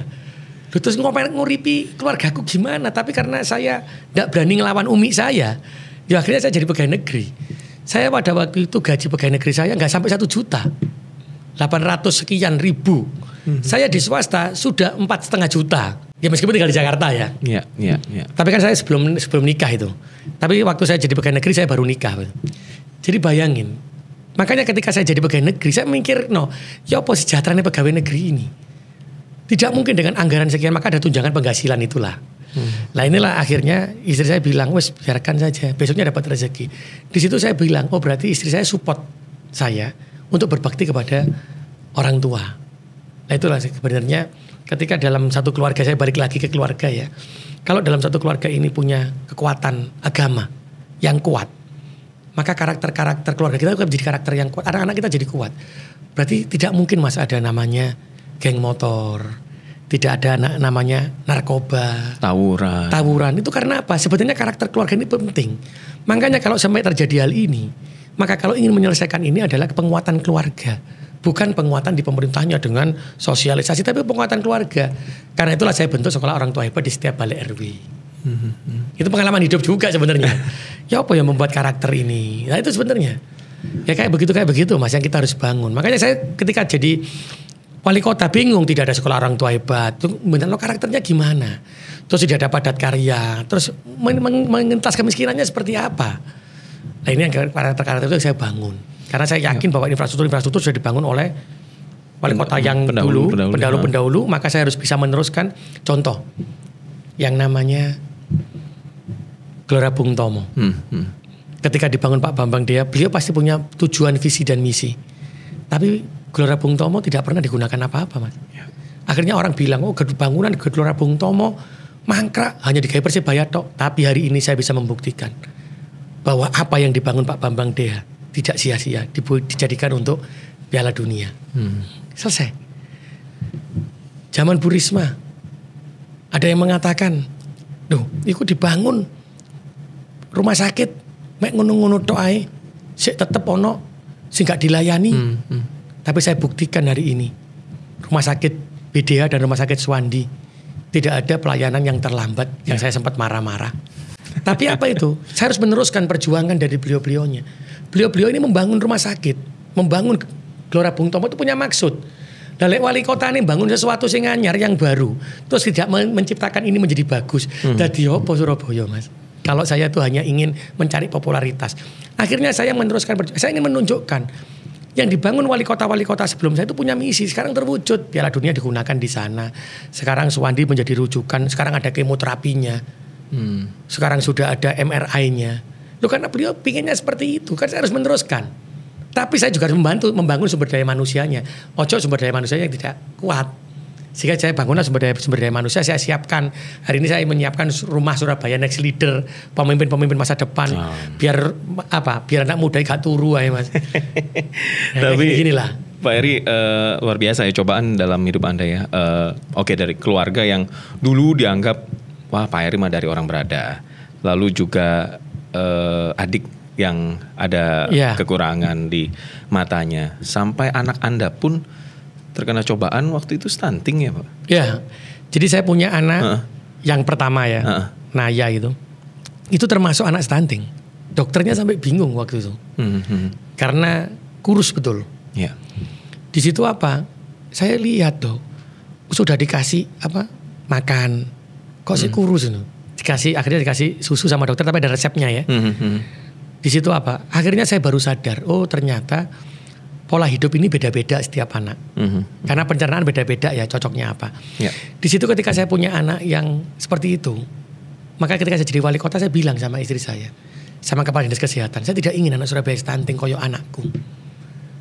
Loh, terus ngomel nguripi aku gimana? Tapi karena saya tidak berani ngelawan umi saya, ya akhirnya saya jadi pegawai negeri. Saya pada waktu itu gaji pegawai negeri saya nggak sampai satu juta, 800 sekian ribu. Mhm. Saya di swasta sudah empat setengah juta. Ya meskipun tinggal di Jakarta ya. Iya, iya, iya. Tapi kan saya sebelum sebelum nikah itu. Tapi waktu saya jadi pegawai negeri saya baru nikah. Jadi bayangin, Makanya ketika saya jadi pegawai negeri, saya mikir, no, ya apa sejahteranya pegawai negeri ini? Tidak mungkin dengan anggaran sekian, maka ada tunjangan penghasilan itulah. Hmm. Nah inilah akhirnya istri saya bilang, wes biarkan saja, besoknya dapat rezeki. Di situ saya bilang, oh berarti istri saya support saya untuk berbakti kepada orang tua. Nah itulah sebenarnya ketika dalam satu keluarga saya balik lagi ke keluarga ya. Kalau dalam satu keluarga ini punya kekuatan agama yang kuat, maka karakter-karakter keluarga kita juga menjadi karakter yang kuat. Anak-anak kita jadi kuat. Berarti tidak mungkin mas ada namanya geng motor, tidak ada anak namanya narkoba, tawuran. Tawuran itu karena apa? Sebetulnya karakter keluarga ini penting. Makanya kalau sampai terjadi hal ini, maka kalau ingin menyelesaikan ini adalah penguatan keluarga. Bukan penguatan di pemerintahnya dengan sosialisasi, tapi penguatan keluarga. Karena itulah saya bentuk sekolah orang tua hebat di setiap balai RW hmm Itu pengalaman hidup juga sebenarnya. ya apa yang membuat karakter ini? Nah itu sebenarnya. Ya kayak begitu kayak begitu Mas yang kita harus bangun. Makanya saya ketika jadi wali kota bingung tidak ada sekolah orang tua hebat. Tuh benar lo karakternya gimana? Terus tidak ada padat karya, terus men- kemiskinannya seperti apa? Nah ini yang karakter-karakter itu saya bangun. Karena saya yakin ya. bahwa infrastruktur-infrastruktur sudah dibangun oleh wali kota yang pendahulu, dulu, pendahulu-pendahulu, ya. maka saya harus bisa meneruskan contoh yang namanya Gelora Bung Tomo. Hmm, hmm. Ketika dibangun Pak Bambang Dea, beliau pasti punya tujuan visi dan misi. Tapi Gelora Bung Tomo tidak pernah digunakan apa-apa, Mas. Ya. Akhirnya orang bilang, oh gedung bangunan Gelora Bung Tomo mangkrak hanya digawe Persebaya tok. Tapi hari ini saya bisa membuktikan bahwa apa yang dibangun Pak Bambang Dea tidak sia-sia, dijadikan untuk Piala Dunia. Hmm. Selesai. Zaman Burisma, ada yang mengatakan, Duh, itu dibangun rumah sakit mek ngono-ngono tok ae sik tetep ono sing gak dilayani. Hmm, hmm. Tapi saya buktikan hari ini rumah sakit BDA dan rumah sakit Suwandi tidak ada pelayanan yang terlambat yeah. yang ya. saya sempat marah-marah. Tapi apa itu? <laughs> Saya harus meneruskan perjuangan dari beliau-beliaunya. Beliau-beliau ini membangun rumah sakit, membangun Gelora Bung Tomo itu punya maksud. Nah, wali kota ini bangun sesuatu sing anyar yang baru, terus tidak menciptakan ini menjadi bagus. Hmm. Dadi Surabaya, Mas? kalau saya itu hanya ingin mencari popularitas. Akhirnya saya meneruskan Saya ingin menunjukkan yang dibangun wali kota-wali kota sebelum saya itu punya misi. Sekarang terwujud. Piala dunia digunakan di sana. Sekarang Suwandi menjadi rujukan. Sekarang ada kemoterapinya. Hmm. Sekarang sudah ada MRI-nya. Lo karena beliau pinginnya seperti itu. Kan saya harus meneruskan. Tapi saya juga harus membantu membangun sumber daya manusianya. Ojo sumber daya manusianya yang tidak kuat sehingga saya bangunlah sumber daya sumber daya manusia saya siapkan. Hari ini saya menyiapkan rumah Surabaya next leader, pemimpin-pemimpin masa depan oh. biar apa? Biar anak muda gak turu ya Mas. <laughs> Nah, Tapi Tapi inilah. Pak Eri uh, luar biasa ya cobaan dalam hidup anda ya. Uh, Oke okay, dari keluarga yang dulu dianggap wah Pak Eri mah dari orang berada, lalu juga uh, adik yang ada yeah. kekurangan di matanya, sampai anak anda pun terkena cobaan waktu itu stunting ya pak? Ya, jadi saya punya anak uh yang pertama ya, uh Naya itu, itu termasuk anak stunting. Dokternya sampai bingung waktu itu, -hmm. hmm, hmm. karena kurus betul. Yeah. Di situ apa? Saya lihat tuh sudah dikasih apa makan, kok sih -hmm. kurus itu? Dikasih akhirnya dikasih susu sama dokter tapi ada resepnya ya. -hmm. hmm Di situ apa? Akhirnya saya baru sadar, oh ternyata pola hidup ini beda-beda setiap anak. Mm-hmm. Karena pencernaan beda-beda ya cocoknya apa. Yeah. Di situ ketika saya punya anak yang seperti itu, maka ketika saya jadi wali kota saya bilang sama istri saya, sama kepala dinas kesehatan, saya tidak ingin anak Surabaya stunting koyo anakku.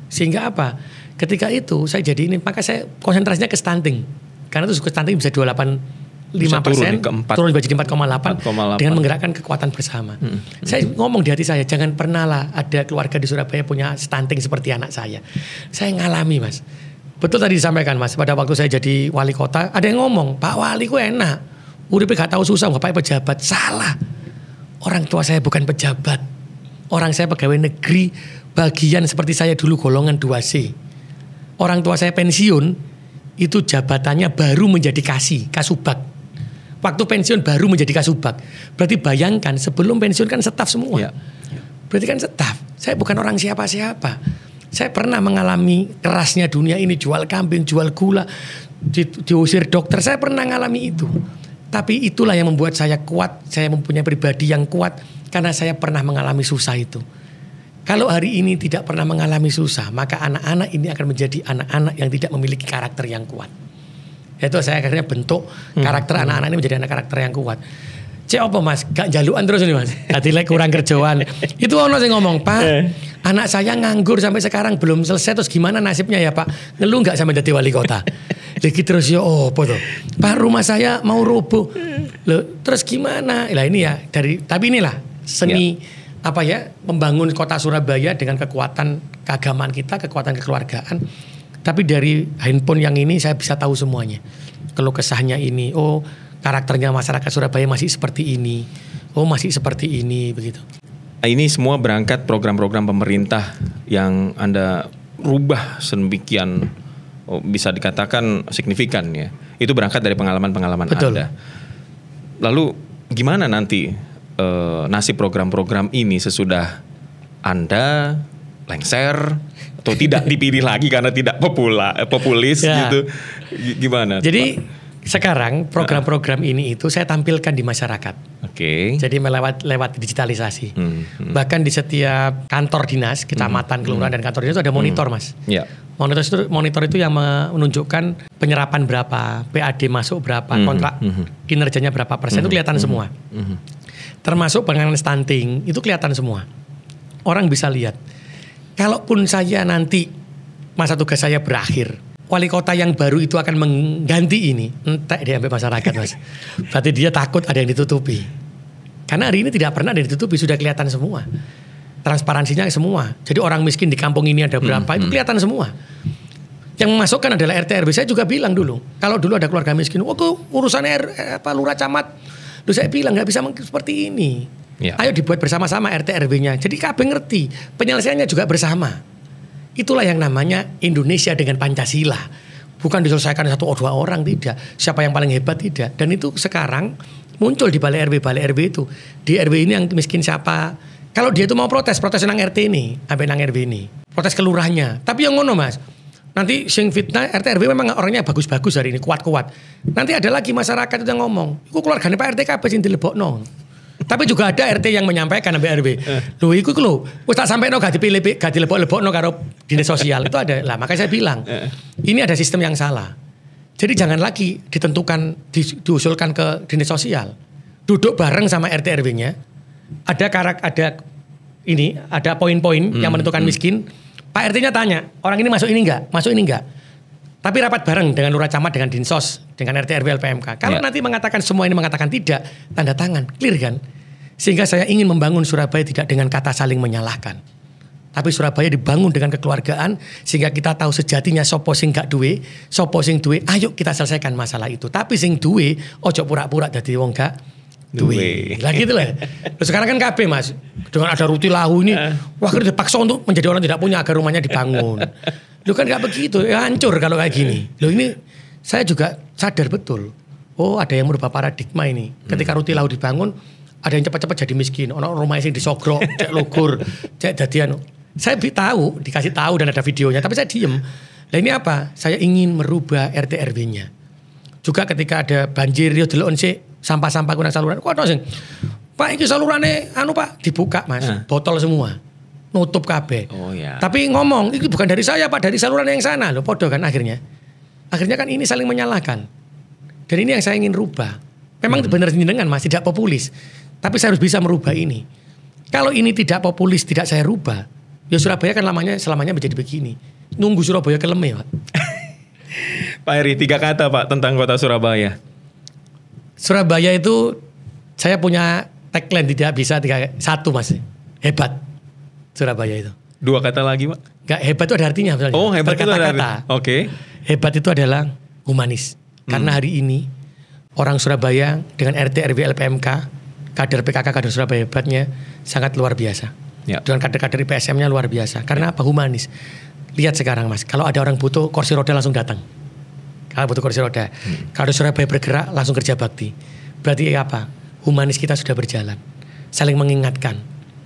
Sehingga apa? Ketika itu saya jadi ini, maka saya konsentrasinya ke stunting. Karena itu stunting bisa 28 lima persen turun, menjadi empat koma delapan dengan menggerakkan kekuatan bersama. Hmm. Saya ngomong di hati saya jangan pernah lah ada keluarga di Surabaya punya stunting seperti anak saya. Saya ngalami mas. Betul tadi disampaikan mas. Pada waktu saya jadi wali kota ada yang ngomong Pak Wali ku enak. Udah gak tahu susah bapak pejabat salah. Orang tua saya bukan pejabat. Orang saya pegawai negeri bagian seperti saya dulu golongan 2C. Orang tua saya pensiun itu jabatannya baru menjadi kasih kasubag Waktu pensiun baru menjadi kasubag. Berarti bayangkan sebelum pensiun kan staf semua. Ya. Berarti kan staf. Saya bukan orang siapa-siapa. Saya pernah mengalami kerasnya dunia ini jual kambing, jual gula, di, diusir dokter. Saya pernah mengalami itu. Tapi itulah yang membuat saya kuat, saya mempunyai pribadi yang kuat karena saya pernah mengalami susah itu. Kalau hari ini tidak pernah mengalami susah, maka anak-anak ini akan menjadi anak-anak yang tidak memiliki karakter yang kuat itu saya akhirnya bentuk hmm. karakter hmm. anak-anak ini menjadi anak karakter yang kuat cek apa mas gak jaluan terus ini mas <laughs> tadi like kurang kerjaan <laughs> itu ono sih ngomong pak eh. anak saya nganggur sampai sekarang belum selesai terus gimana nasibnya ya pak ngeluh nggak sampai jadi wali kota <laughs> Lagi terus ya oh, apa tuh pak rumah saya mau rubuh. lo terus gimana lah ini ya dari tapi inilah seni ya. apa ya membangun kota Surabaya dengan kekuatan keagamaan kita kekuatan kekeluargaan tapi dari handphone yang ini saya bisa tahu semuanya. Kalau kesahnya ini, oh karakternya masyarakat Surabaya masih seperti ini. Oh masih seperti ini begitu. Nah, ini semua berangkat program-program pemerintah yang Anda rubah sedemikian oh, bisa dikatakan signifikan ya. Itu berangkat dari pengalaman-pengalaman Anda. Lalu gimana nanti eh, nasib program-program ini sesudah Anda lengser atau tidak dipilih lagi karena tidak popula, eh, populis ya. gitu. Gimana? Jadi Pak? sekarang program-program ini itu saya tampilkan di masyarakat. Oke. Okay. Jadi melewat lewat digitalisasi. Hmm, hmm. Bahkan di setiap kantor dinas, kecamatan, hmm, kelurahan hmm. dan kantor dinas itu ada monitor, hmm. Mas. Iya. Monitor itu monitor itu yang menunjukkan penyerapan berapa, PAD masuk berapa, hmm, kontrak hmm. hmm. kinerjanya berapa persen hmm, itu kelihatan hmm, semua. Hmm. Termasuk penanganan stunting itu kelihatan semua. Orang bisa lihat kalaupun saya nanti masa tugas saya berakhir, wali kota yang baru itu akan mengganti ini. Entek dia sampai masyarakat mas. Berarti dia takut ada yang ditutupi. Karena hari ini tidak pernah ada yang ditutupi, sudah kelihatan semua. Transparansinya semua. Jadi orang miskin di kampung ini ada berapa, hmm, itu hmm. kelihatan hmm. semua. Yang memasukkan adalah RT RW. Saya juga bilang dulu, kalau dulu ada keluarga miskin, oh urusan R, eh, apa lurah camat, lu saya bilang nggak bisa seperti ini Ya. Ayo dibuat bersama-sama RT RW-nya. Jadi KB ngerti, penyelesaiannya juga bersama. Itulah yang namanya Indonesia dengan Pancasila. Bukan diselesaikan satu atau dua orang tidak. Siapa yang paling hebat tidak. Dan itu sekarang muncul di balai RW balai RW itu. Di RW ini yang miskin siapa? Kalau dia itu mau protes, protes nang RT ini, sampai nang RW ini. Protes kelurahnya. Tapi yang ngono, Mas. Nanti sing fitnah RT RW memang orangnya bagus-bagus hari ini, kuat-kuat. Nanti ada lagi masyarakat itu yang ngomong, "Iku keluargane Pak RT kabeh sing nong tapi juga ada RT yang menyampaikan sampai RW. Eh. Lu ikut lu, wis tak sampaikan no, gak dipilih gak dilepok-lepok no karo dinas sosial itu ada. Lah makanya saya bilang, eh. ini ada sistem yang salah. Jadi jangan lagi ditentukan di, diusulkan ke dinas sosial. Duduk bareng sama RT RW-nya. Ada karak ada ini, ada poin-poin hmm, yang menentukan hmm. miskin. Pak RT-nya tanya, orang ini masuk ini enggak? Masuk ini enggak? Tapi rapat bareng dengan lurah camat, dengan dinsos, dengan RT RW LPMK. Kalau yeah. nanti mengatakan semua ini mengatakan tidak, tanda tangan, clear kan? Sehingga saya ingin membangun Surabaya tidak dengan kata saling menyalahkan. Tapi Surabaya dibangun dengan kekeluargaan sehingga kita tahu sejatinya sopo sing gak duwe, sopo sing duwe, ayo kita selesaikan masalah itu. Tapi sing duwe ojo pura-pura jadi wong gak duwe. Lah gitu lah. sekarang kan KB Mas. Dengan ada Ruti Lahu ini eh. wah kita dipaksa untuk menjadi orang tidak punya agar rumahnya dibangun. Lu kan gak begitu, ya hancur kalau kayak gini. lu ini saya juga sadar betul. Oh, ada yang merubah paradigma ini. Ketika hmm. Ruti Lahu dibangun, ada yang cepat-cepat jadi miskin orang rumah sing disogrok <laughs> cek logur, cek dadian saya tahu dikasih tahu dan ada videonya tapi saya diem nah ini apa saya ingin merubah RT RW-nya juga ketika ada banjir yo dulu sih sampah-sampah guna saluran kok sih? Pak ini salurannya anu Pak dibuka Mas nah. botol semua nutup KB. oh, ya. tapi ngomong itu bukan dari saya Pak dari saluran yang sana loh podo kan akhirnya akhirnya kan ini saling menyalahkan dan ini yang saya ingin rubah memang hmm. benar dengan Mas tidak populis tapi saya harus bisa merubah ini. Kalau ini tidak populis, tidak saya rubah, ya Surabaya kan lamanya selamanya menjadi begini. Nunggu Surabaya kelemeh, Pak. <laughs> Pak Heri, tiga kata Pak tentang kota Surabaya. Surabaya itu saya punya tagline tidak bisa tiga satu mas hebat Surabaya itu. Dua kata lagi pak? Gak hebat itu ada artinya misalnya. Oh hebat Terkata itu ada kata. Oke. Okay. Hebat itu adalah humanis. Hmm. Karena hari ini orang Surabaya dengan RT RW LPMK kader PKK kader Surabaya hebatnya sangat luar biasa. Ya. dengan kader-kader IPSM-nya luar biasa. Karena ya. apa? Humanis. Lihat sekarang Mas, kalau ada orang butuh kursi roda langsung datang. Kalau butuh kursi roda. Hmm. Kalau Surabaya bergerak langsung kerja bakti. Berarti apa? Humanis kita sudah berjalan. Saling mengingatkan.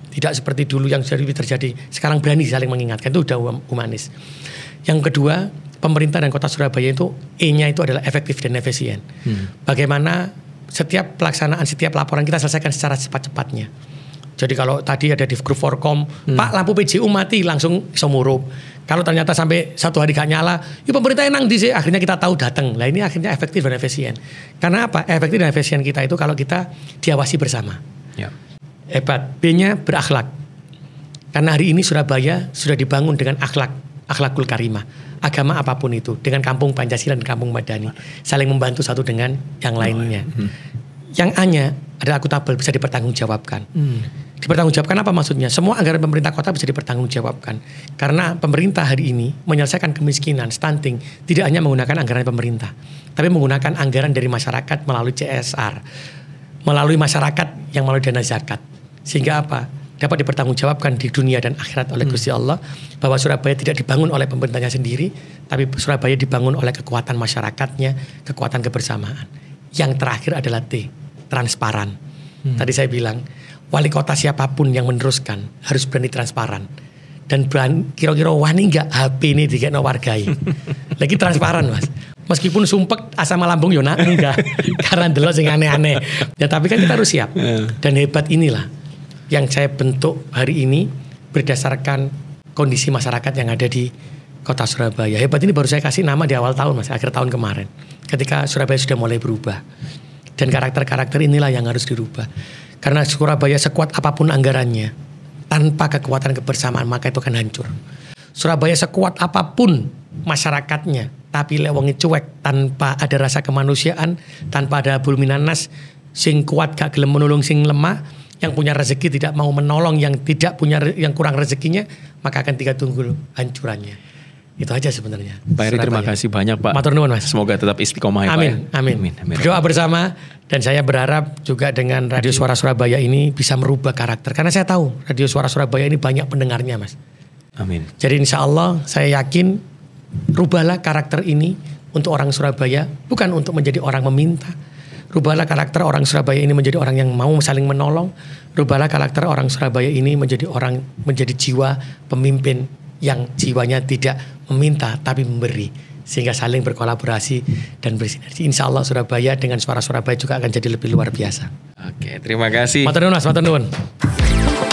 Tidak seperti dulu yang sudah terjadi. Sekarang berani saling mengingatkan itu sudah humanis. Yang kedua, pemerintah dan kota Surabaya itu E-nya itu adalah efektif dan efisien. Hmm. Bagaimana setiap pelaksanaan setiap laporan kita selesaikan secara cepat-cepatnya. Jadi kalau tadi ada di grup Forkom, hmm. Pak lampu PJU mati langsung semurup. Kalau ternyata sampai satu hari gak nyala, yuk pemerintah enang di akhirnya kita tahu datang. Lah ini akhirnya efektif dan efisien. Karena apa? Efektif dan efisien kita itu kalau kita diawasi bersama. Ya. Hebat. B-nya berakhlak. Karena hari ini Surabaya sudah dibangun dengan akhlak, akhlakul karimah agama apapun itu dengan kampung Pancasila dan kampung Madani saling membantu satu dengan yang lainnya. Oh, iya. hmm. Yang hanya adalah akuntabel bisa dipertanggungjawabkan. Hmm. Dipertanggungjawabkan apa maksudnya? Semua anggaran pemerintah kota bisa dipertanggungjawabkan. Karena pemerintah hari ini menyelesaikan kemiskinan, stunting, tidak hanya menggunakan anggaran pemerintah, tapi menggunakan anggaran dari masyarakat melalui CSR, melalui masyarakat yang melalui dana zakat. Sehingga apa? dapat dipertanggungjawabkan di dunia dan akhirat oleh hmm. Gusti hmm. Allah bahwa Surabaya tidak dibangun oleh pemerintahnya sendiri tapi Surabaya dibangun oleh kekuatan masyarakatnya kekuatan kebersamaan yang terakhir adalah T transparan hmm. tadi saya bilang wali kota siapapun yang meneruskan harus berani transparan dan berani kira-kira wani nggak HP ini tidak wargai <laughs> lagi transparan mas meskipun sumpek asam lambung yona enggak <laughs> karena delos sing aneh-aneh ya tapi kan kita harus siap iya. dan hebat inilah yang saya bentuk hari ini berdasarkan kondisi masyarakat yang ada di kota Surabaya. Hebat ini baru saya kasih nama di awal tahun mas, akhir tahun kemarin. Ketika Surabaya sudah mulai berubah. Dan karakter-karakter inilah yang harus dirubah. Karena Surabaya sekuat apapun anggarannya, tanpa kekuatan kebersamaan maka itu akan hancur. Surabaya sekuat apapun masyarakatnya, tapi lewangi cuek tanpa ada rasa kemanusiaan, tanpa ada bulminanas, sing kuat gak gelem menolong sing lemah, yang punya rezeki tidak mau menolong yang tidak punya yang kurang rezekinya maka akan tiga tunggu hancurannya itu aja sebenarnya. Pak Eri terima ya. kasih banyak Pak. Matur nuwun Mas. Semoga tetap istiqomah ya amin, Pak. Ya. Amin. amin. Amin. Berdoa bersama dan saya berharap juga dengan Radio Suara Surabaya ini bisa merubah karakter karena saya tahu Radio Suara Surabaya ini banyak pendengarnya Mas. Amin. Jadi insya Allah saya yakin rubahlah karakter ini untuk orang Surabaya bukan untuk menjadi orang meminta Rubahlah karakter orang Surabaya ini menjadi orang yang mau saling menolong. Rubahlah karakter orang Surabaya ini menjadi orang menjadi jiwa pemimpin yang jiwanya tidak meminta tapi memberi sehingga saling berkolaborasi dan bersinergi. Insya Allah Surabaya dengan suara Surabaya juga akan jadi lebih luar biasa. Oke, terima kasih. Mas.